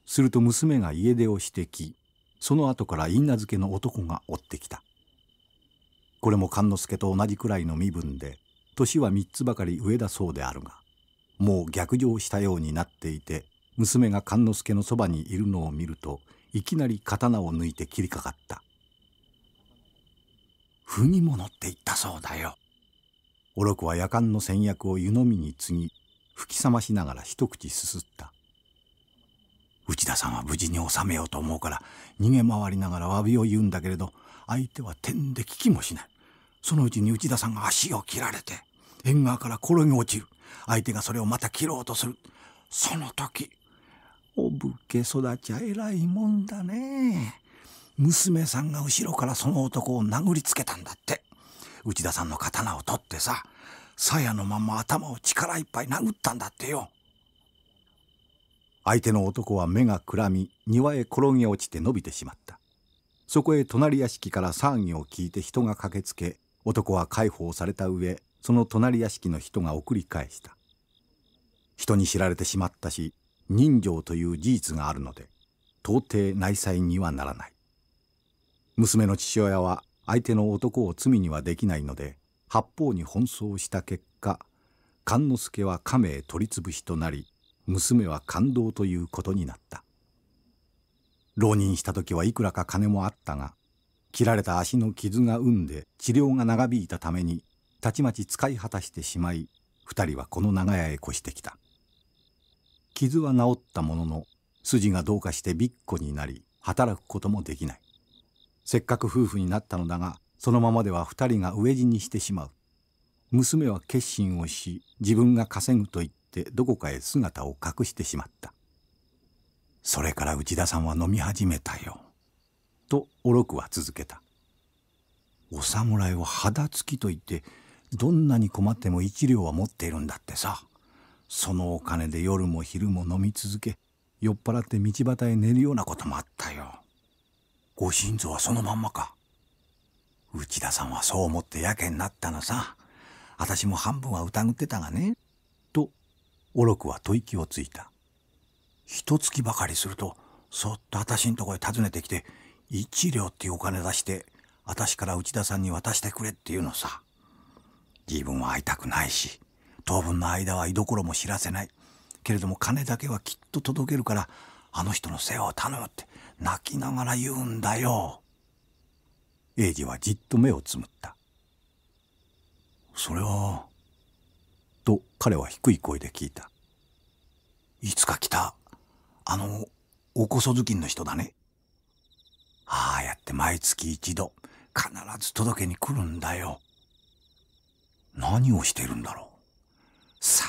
すると娘が家出をしてきその後から因名付けの男が追ってきたこれも勘之助と同じくらいの身分で年は3つばかり上だそうであるがもう逆上したようになっていて娘が勘之助のそばにいるのを見るといきなり刀を抜いて切りかかった「不義者」って言ったそうだよ。おろくは夜間の戦略を湯飲みに継ぎ吹き覚ましながら一口すすった内田さんは無事に収めようと思うから逃げ回りながら詫びを言うんだけれど相手は点で聞きもしないそのうちに内田さんが足を切られて縁側から転げ落ちる相手がそれをまた切ろうとするその時お武家育ちゃ偉いもんだね娘さんが後ろからその男を殴りつけたんだって内田さんの刀を取ってさ鞘のまま頭を力いっぱい殴ったんだってよ相手の男は目がくらみ庭へ転げ落ちて伸びてしまったそこへ隣屋敷から騒ぎを聞いて人が駆けつけ男は介抱された上その隣屋敷の人が送り返した人に知られてしまったし人情という事実があるので到底内裁にはならない娘の父親は相手の男を罪にはできないので八方に奔走した結果勘之助は亀へ取り潰しとなり娘は感動ということになった浪人した時はいくらか金もあったが切られた足の傷が生んで治療が長引いたためにたちまち使い果たしてしまい2人はこの長屋へ越してきた傷は治ったものの筋がどうかしてびっこになり働くこともできないせっかく夫婦になったのだがそのままでは2人が飢え死にしてしまう娘は決心をし自分が稼ぐと言ってってどこかへ姿を隠してしまったそれから内田さんは飲み始めたよとおろくは続けたお侍は肌つきと言ってどんなに困っても一両は持っているんだってさそのお金で夜も昼も飲み続け酔っ払って道端へ寝るようなこともあったよご心臓はそのまんまか内田さんはそう思ってやけになったのさ私も半分は疑ってたがねおろくは吐息をついた。一月ばかりすると、そっと私んとこへ訪ねてきて、一両っていうお金出して、私から内田さんに渡してくれっていうのさ。自分は会いたくないし、当分の間は居所も知らせない。けれども金だけはきっと届けるから、あの人の世話を頼むって泣きながら言うんだよ。英治はじっと目をつむった。それは、と彼は低い声で聞いた。いつか来た、あの、おこそきんの人だね。ああやって毎月一度、必ず届けに来るんだよ。何をしてるんだろう。さ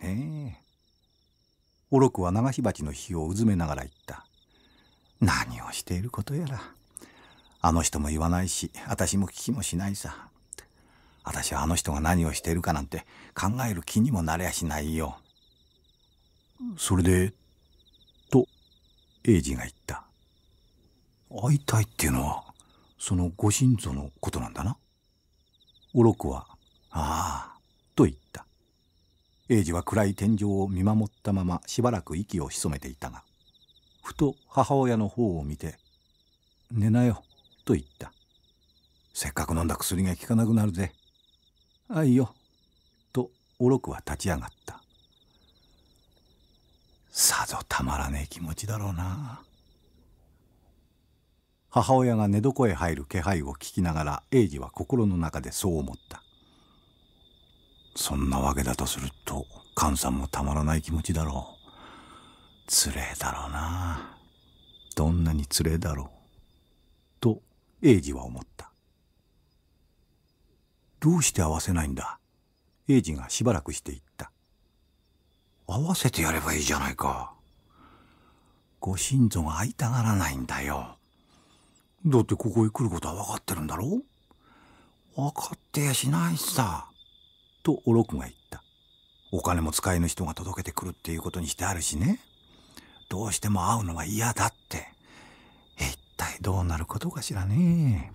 あねおろくは長火鉢の火をうずめながら言った。何をしていることやら。あの人も言わないし、私も聞きもしないさ。私はあの人が何をしているかなんて考える気にもなりゃしないよ。それで、と、英ジが言った。会いたいっていうのは、そのご心祖のことなんだな。おろくは、ああ、と言った。英ジは暗い天井を見守ったまましばらく息を潜めていたが、ふと母親の方を見て、寝なよ、と言った。せっかく飲んだ薬が効かなくなるぜ。「あいよ」とおろくは立ち上がったさぞたまらねえ気持ちだろうな母親が寝床へ入る気配を聞きながら英二は心の中でそう思ったそんなわけだとすると菅さんもたまらない気持ちだろうつれえだろうなどんなにつれえだろうと英二は思ったどうして合わせないんだ英治がしばらくして言った合わせてやればいいじゃないかご親臓が会いたがらないんだよだってここへ来ることは分かってるんだろ分かってやしないさとおろくが言ったお金も使いの人が届けてくるっていうことにしてあるしねどうしても会うのが嫌だって一体どうなることかしらね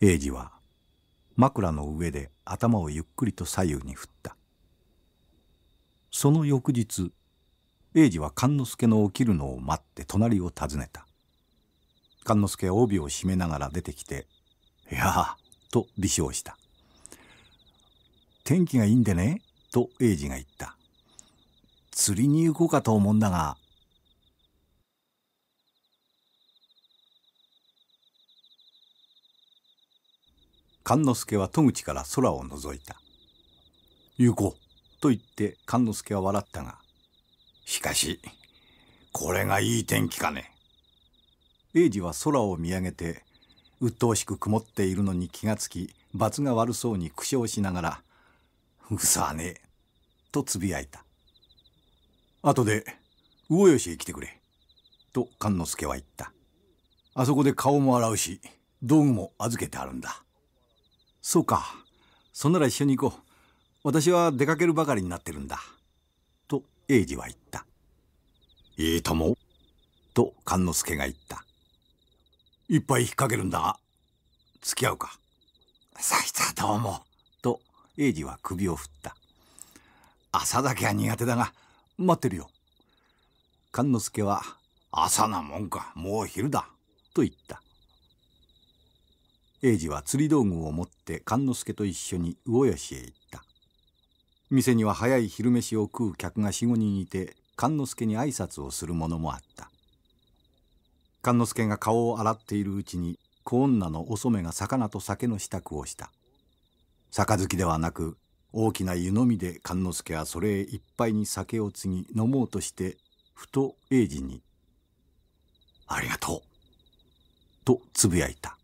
英治は枕の上で頭をゆっくりと左右に振ったその翌日栄治は勘之助の起きるのを待って隣を訪ねた勘之助は帯を締めながら出てきて「いやー」と微笑した「天気がいいんでね」と栄治が言った「釣りに行こうかと思うんだが勘之助は戸口から空を覗いた。行こう。と言って勘之助は笑ったが、しかし、これがいい天気かね。英治は空を見上げて、鬱陶しく曇っているのに気がつき、罰が悪そうに苦笑しながら、うさねえ、とつぶやいた。後で、魚吉へ来てくれ、と勘之助は言った。あそこで顔も洗うし、道具も預けてあるんだ。そうかそんなら一緒に行こう私は出かけるばかりになってるんだと英治は言ったいいともと勘之助が言った一杯引っ掛けるんだ付き合うかさあどうもと英二は首を振った朝だけは苦手だが待ってるよ勘之助は朝なもんかもう昼だと言った英治は釣り道具を持って勘之助と一緒に魚屋市へ行った店には早い昼飯を食う客が45人いて勘之助に挨拶をする者もあった勘之助が顔を洗っているうちに小女のお染が魚と酒の支度をした杯ではなく大きな湯飲みで勘之助はそれへいっぱいに酒を継ぎ飲もうとしてふと英治に「ありがとう」とつぶやいた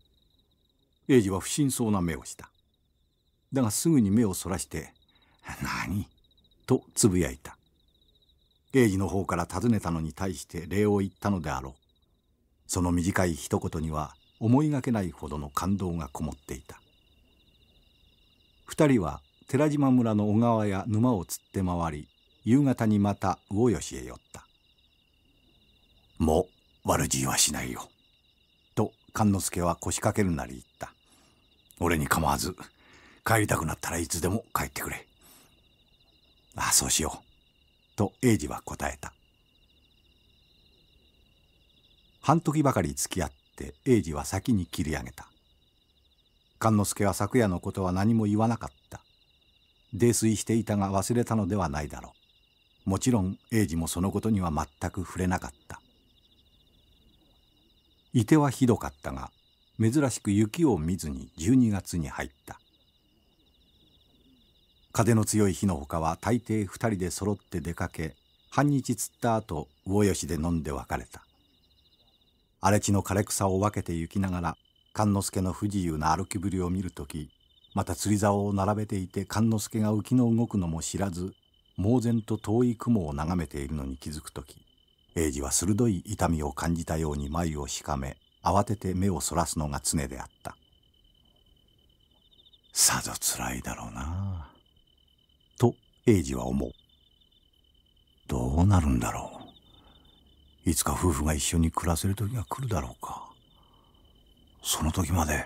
英二は不審そうな目をしただがすぐに目をそらして「何?」とつぶやいた英二の方から尋ねたのに対して礼を言ったのであろうその短い一言には思いがけないほどの感動がこもっていた2人は寺島村の小川や沼を釣って回り夕方にまた魚吉へ寄った「もう悪知はしないよ」と勘之助は腰掛けるなり言った俺に構わず帰りたくなったらいつでも帰ってくれああそうしようと英二は答えた半時ばかり付き合って英二は先に切り上げた勘之助は昨夜のことは何も言わなかった泥酔していたが忘れたのではないだろうもちろん英二もそのことには全く触れなかったいてはひどかったが珍しく雪を見ずに12月に入った風の強い日のほかは大抵2人で揃って出かけ半日釣った後魚吉で飲んで別れた荒れ地の枯れ草を分けて行きながら勘之助の不自由な歩きぶりを見る時また釣り竿を並べていて勘之助が浮きの動くのも知らず猛然と遠い雲を眺めているのに気づく時英治は鋭い痛みを感じたように眉をしかめ慌てて目をそらすのが常であったさぞつらいだろうなと英二は思うどうなるんだろういつか夫婦が一緒に暮らせる時が来るだろうかその時まで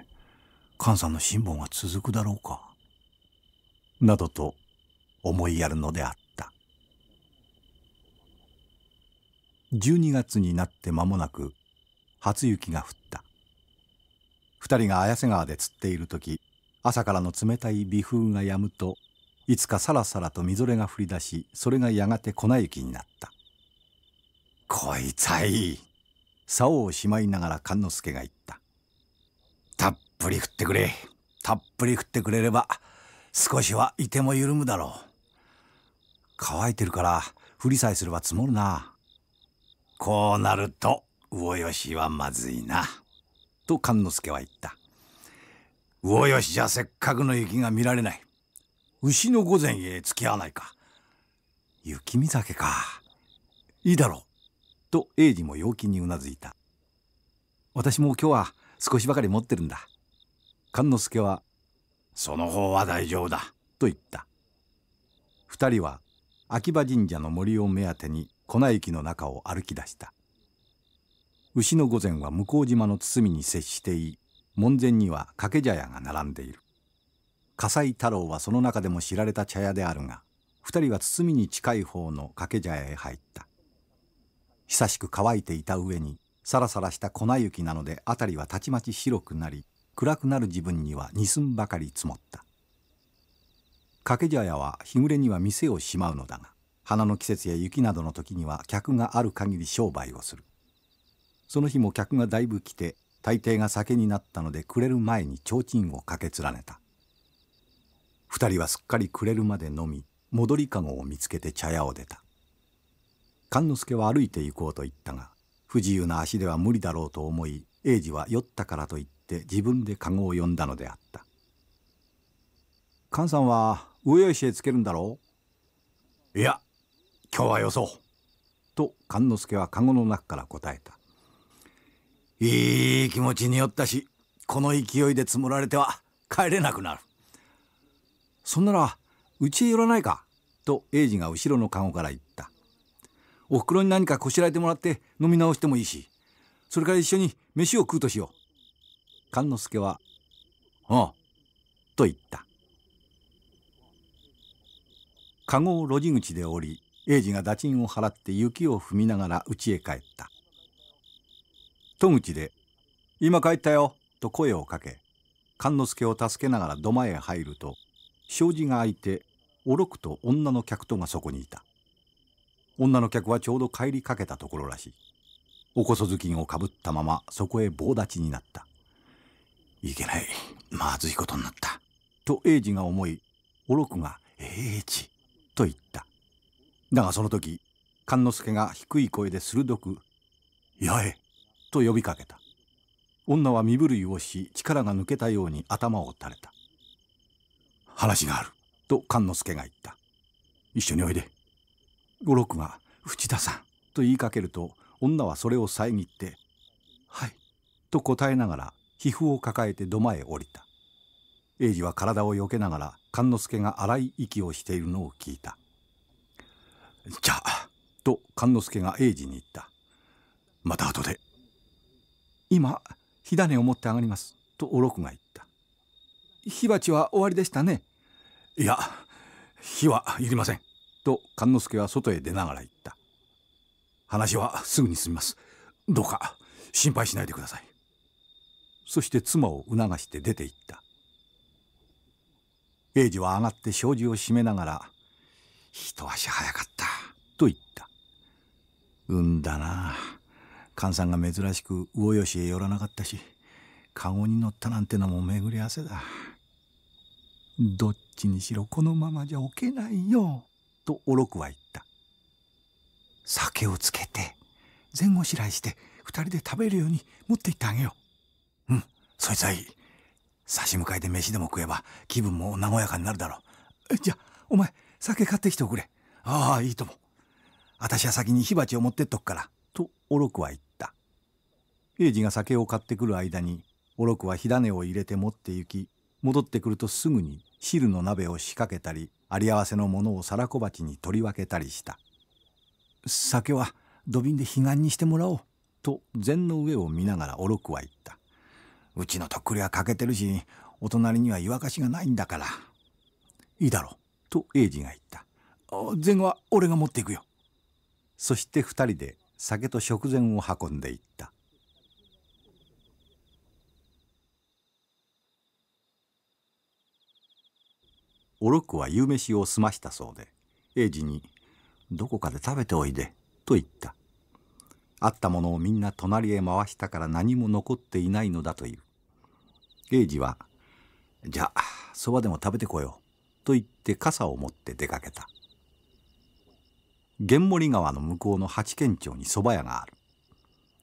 菅さんの辛抱が続くだろうかなどと思いやるのであった12月になって間もなく初雪が降った2人が綾瀬川で釣っている時朝からの冷たい微風が止むといつかさらさらとみぞれが降り出しそれがやがて粉雪になった「こいつはいい」竿をしまいながら勘之助が言った「たっぷり降ってくれたっぷり降ってくれれば少しはいても緩むだろう」乾いてるから降りさえすれば積もるなこうなると魚しはまずいな」と勘之助は言った「魚吉じゃせっかくの雪が見られない牛の御前へ付き合わないか雪見酒かいいだろう」と英治も陽気にうなずいた私も今日は少しばかり持ってるんだ勘之助は「その方は大丈夫だ」と言った2人は秋葉神社の森を目当てに粉雪の中を歩き出した牛の御前は向島の堤に接していい門前には掛け茶屋が並んでいる笠井太郎はその中でも知られた茶屋であるが2人は堤に近い方の掛け茶屋へ入った久しく乾いていた上にさらさらした粉雪なので辺りはたちまち白くなり暗くなる自分には二寸ばかり積もった掛茶屋は日暮れには店をしまうのだが花の季節や雪などの時には客がある限り商売をするその日も客がだいぶ来て大抵が酒になったのでくれる前に提灯をかけ連ねた二人はすっかりくれるまで飲み戻り籠を見つけて茶屋を出た勘之助は歩いて行こうと言ったが不自由な足では無理だろうと思い英二は酔ったからと言って自分で籠を呼んだのであった勘さんは上吉へつけるんだろういや今日はよそうと勘之助は籠の中から答えたいい気持ちによったしこの勢いで積もられては帰れなくなるそんならうちへ寄らないかと英二が後ろの籠から言ったおふくろに何かこしらえてもらって飲み直してもいいしそれから一緒に飯を食うとしよう勘之助は「ああ」と言った籠を路地口で降り英二が打賃を払って雪を踏みながら家へ帰った戸口で「今帰ったよ」と声をかけ勘之助を助けながら土間へ入ると障子が開いておろくと女の客とがそこにいた女の客はちょうど帰りかけたところらしいおこそずきんをかぶったままそこへ棒立ちになったいけないまずいことになったと英治が思いおろくが「英治」と言っただがその時勘之助が低い声で鋭く「八え」と呼びかけた女は身震いをし力が抜けたように頭を垂れた話があると菅之助が言った一緒においで五六が「淵田さん」と言いかけると女はそれを遮って「はい」と答えながら皮膚を抱えて土間へ降りた栄治は体をよけながら菅之助が荒い息をしているのを聞いた「じゃあ」と菅之助が栄治に言った「また後で今火種を持って上がります」とおろくが言った「火鉢は終わりでしたね」「いや火はいりません」と勘之助は外へ出ながら言った「話はすぐに済みますどうか心配しないでください」そして妻を促して出て行った栄治は上がって障子を閉めながら「一足早かった」と言った「うんだなあ」菅さんが珍しく魚吉へ寄らなかったし籠に乗ったなんてのも巡り合わせだどっちにしろこのままじゃ置けないよとおろくは言った酒をつけて前後しらいして二人で食べるように持って行ってあげよううんそいつはいい差し向かいで飯でも食えば気分も和やかになるだろうじゃお前酒買ってきておくれああいいとも私は先に火鉢を持ってっとくからとおろくは言った英二が酒を買ってくる間におろくは火種を入れて持って行き戻ってくるとすぐに汁の鍋を仕掛けたりあり合わせのものを皿小鉢に取り分けたりした酒は土瓶で彼岸にしてもらおうと禅の上を見ながらおろくは言ったうちのとっくりは欠けてるしお隣には湯沸かしがないんだからいいだろうと英二が言った禅は俺が持っていくよそして2人で酒と食膳を運んでいったおろくは夕飯を済ましたそうで英治に「どこかで食べておいで」と言ったあったものをみんな隣へ回したから何も残っていないのだという栄治は「じゃあそばでも食べてこよう」と言って傘を持って出かけた源森川の向こうの八軒町にそば屋がある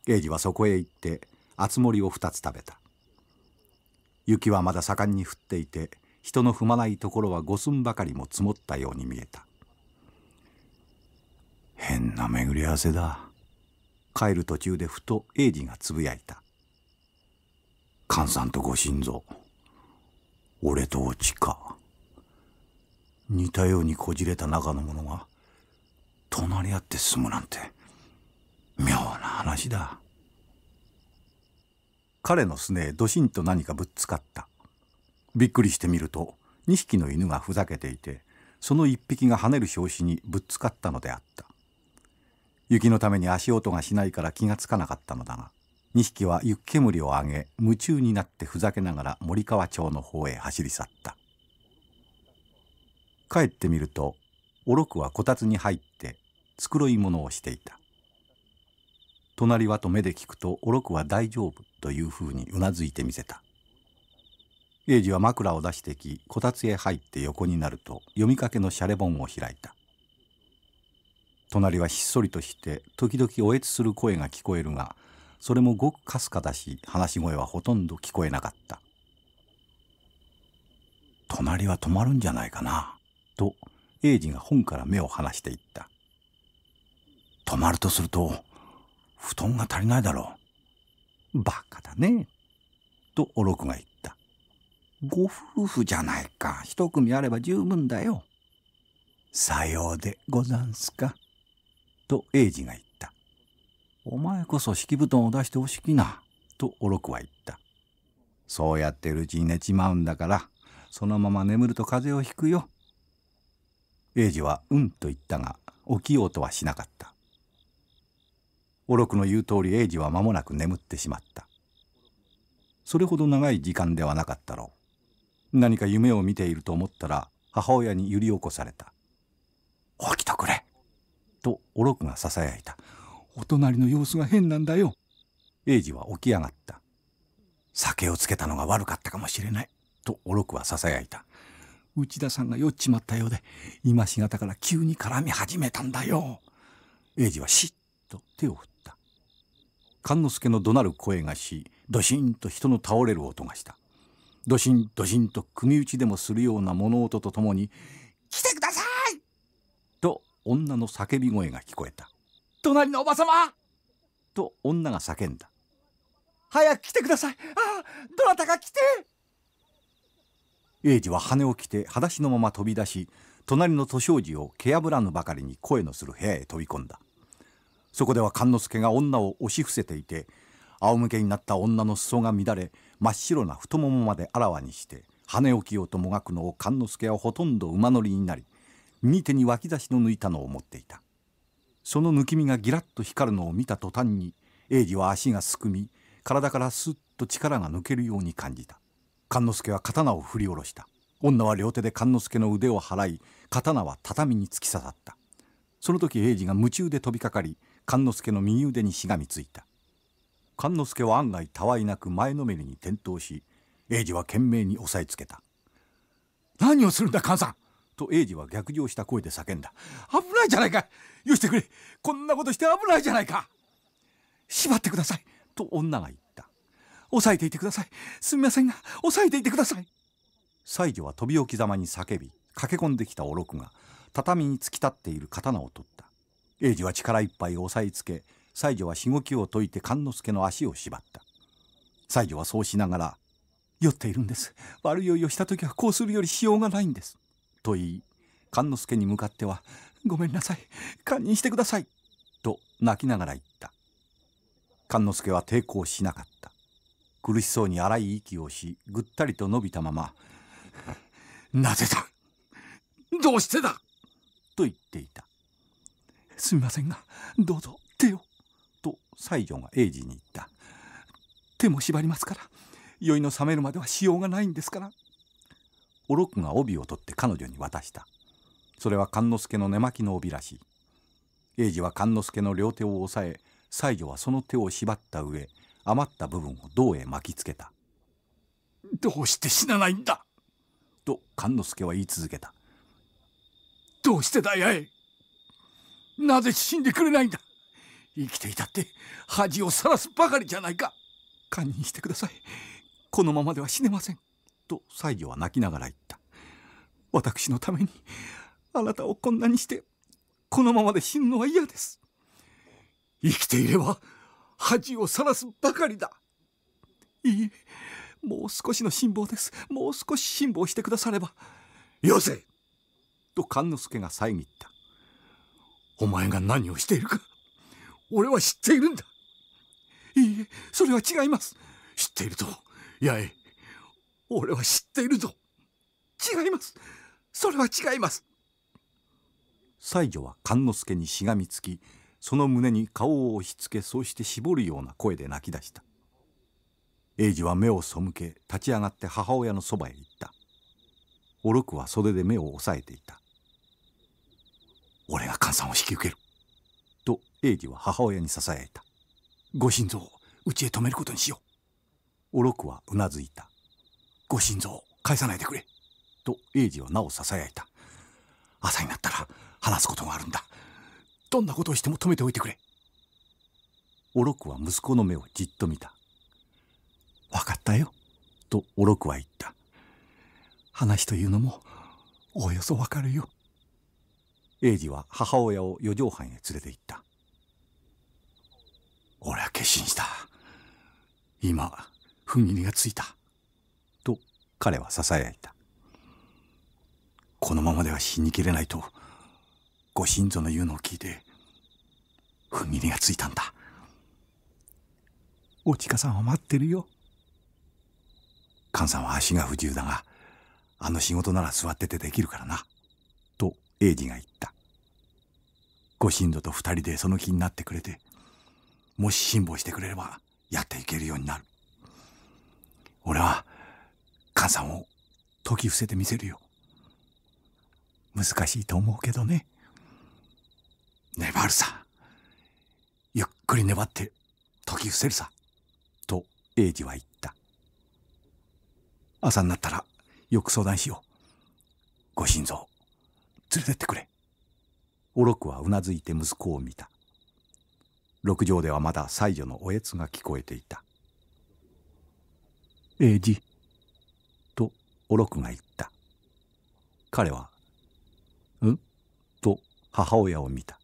栄治はそこへ行って厚盛りを2つ食べた雪はまだ盛んに降っていて人の踏まないところは五寸ばかりも積もったように見えた変な巡り合わせだ帰る途中でふと栄治がつぶやいた「菅さんとご心臓俺とおちか」似たようにこじれた中の者が隣り合って住むなんて妙な話だ彼のすねへどしんと何かぶっつかったびっくりしてみると2匹の犬がふざけていてその1匹が跳ねる拍子にぶっつかったのであった雪のために足音がしないから気がつかなかったのだが2匹は雪煙を上げ夢中になってふざけながら森川町の方へ走り去った帰ってみるとおろくはこたつに入って繕い物をしていた隣はと目で聞くとおろくは大丈夫というふうにうなずいてみせた英二は枕を出してきこたつへ入って横になると読みかけのシャレ本を開いた隣はひっそりとして時々おえつする声が聞こえるがそれもごくかすかだし話し声はほとんど聞こえなかった隣は止まるんじゃないかなと英二が本から目を離していった止まるとすると布団が足りないだろうバカだねとおろくが言った。ご夫婦じゃないか一組あれば十分だよ。さようでござんすか。と英二が言った。お前こそ敷布団を出してほしきな。とおろくは言った。そうやってるうちに寝ちまうんだから、そのまま眠ると風邪をひくよ。英二はうんと言ったが、起きようとはしなかった。おろくの言う通り英二は間もなく眠ってしまった。それほど長い時間ではなかったろう。何か夢を見ていると思ったら母親に揺り起こされた「起きとくれ!」とおろくがささやいた「お隣の様子が変なんだよ」英ジは起き上がった「酒をつけたのが悪かったかもしれない」とおろくはささやいた「内田さんが酔っちまったようで今しがたから急に絡み始めたんだよ」英ジはしっと手を振った勘之助の怒鳴る声がしドシンと人の倒れる音がしたドシンドシンと組打ちでもするような物音とともに「来てください!」と女の叫び声が聞こえた「隣のおばさま!」と女が叫んだ「早く来てくださいああどなたか来て!」英二は羽を着て裸足のまま飛び出し隣の年王子を蹴破らぬばかりに声のする部屋へ飛び込んだそこでは勘之助が女を押し伏せていて仰向けになった女の裾が乱れ真っ白な太ももまであらわにして羽置きをともがくのを勘之助はほとんど馬乗りになり右手に脇差しの抜いたのを持っていたその抜き身がギラッと光るのを見た途端に栄治は足がすくみ体からすっと力が抜けるように感じた勘之助は刀を振り下ろした女は両手で勘之助の腕を払い刀は畳に突き刺さったその時栄治が夢中で飛びかかり勘之助の右腕にしがみついた勘之助は案外たわいなく前のめりに転倒し英治は懸命に押さえつけた「何をするんだ勘さん!」と英治は逆上した声で叫んだ「危ないじゃないかよしてくれこんなことして危ないじゃないか縛ってください」と女が言った「押さえていてくださいすみませんが押さえていてください」西女は飛び起きざまに叫び駆け込んできたおろくが畳に突き立っている刀を取った英治は力いっぱい押さえつけ西女はしごきを解いて勘之助の足を縛った西女はそうしながら「酔っているんです悪酔いをした時はこうするよりしようがないんです」と言い勘之助に向かっては「ごめんなさい堪忍してください」と泣きながら言った勘之助は抵抗しなかった苦しそうに荒い息をしぐったりと伸びたまま「なぜだどうしてだ!」と言っていた「すみませんがどうぞ手を」西条が英治に言った手も縛りますから酔いの覚めるまではしようがないんですからおろくが帯を取って彼女に渡したそれは勘之助の寝巻きの帯らしい英治は勘之助の両手を押さえ西条はその手を縛った上余った部分を胴へ巻きつけたどうして死なないんだと勘之助は言い続けたどうしてだ八重なぜ死んでくれないんだ生きていたって恥をさらすばかりじゃないか堪忍してくださいこのままでは死ねませんと西条は泣きながら言った私のためにあなたをこんなにしてこのままで死ぬのは嫌です生きていれば恥をさらすばかりだいいえもう少しの辛抱ですもう少し辛抱してくださればよせと勘之助が遮ったお前が何をしているか俺は知っているんだいいえそれは違います知っていると八重俺は知っているぞ違いますそれは違います西女は勘之助にしがみつきその胸に顔を押しつけそうして絞るような声で泣き出した英治は目を背け立ち上がって母親のそばへ行ったおろくは袖で目を押さえていた俺が菅さんを引き受けると英義は母親に支えいたご心臓をうちへ止めることにしようおろくはうなずいたご心臓を返さないでくれと英二はなお囁いた朝になったら話すことがあるんだどんなことをしても止めておいてくれおろくは息子の目をじっと見た分かったよとおろくは言った話というのもおおよそわかるよ英二は母親を四畳半へ連れて行った俺は決心した今踏切がついたと彼は囁いたこのままでは死にきれないとご親族の言うのを聞いて踏切がついたんだおちかさんは待ってるよ菅さんは足が不自由だがあの仕事なら座っててできるからな英治が言ったご親族と2人でその気になってくれてもし辛抱してくれればやっていけるようになる俺は母さんを解き伏せてみせるよ難しいと思うけどね粘るさゆっくり粘って解き伏せるさと英治は言った朝になったらよく相談しようご心臓連れてってくれ。おろくはうなずいて息子を見た。六畳ではまだ妻女のおえつが聞こえていた。英治。と、おろくが言った。彼は、んと母親を見た。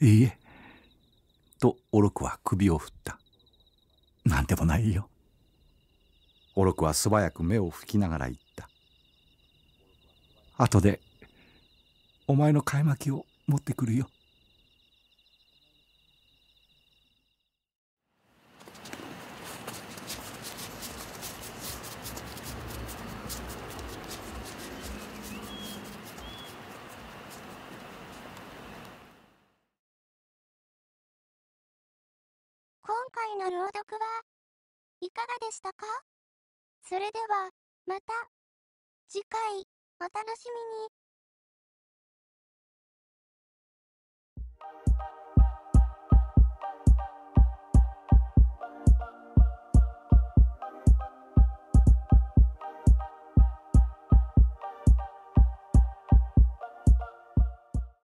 いいえ。と、おろくは首を振った。なんでもないよ。おろくは素早く目を拭きながら言った。後でお前の買い巻きを持ってくるよ。今回の朗読はいかがでしたかそれでは、また次回。お楽しみに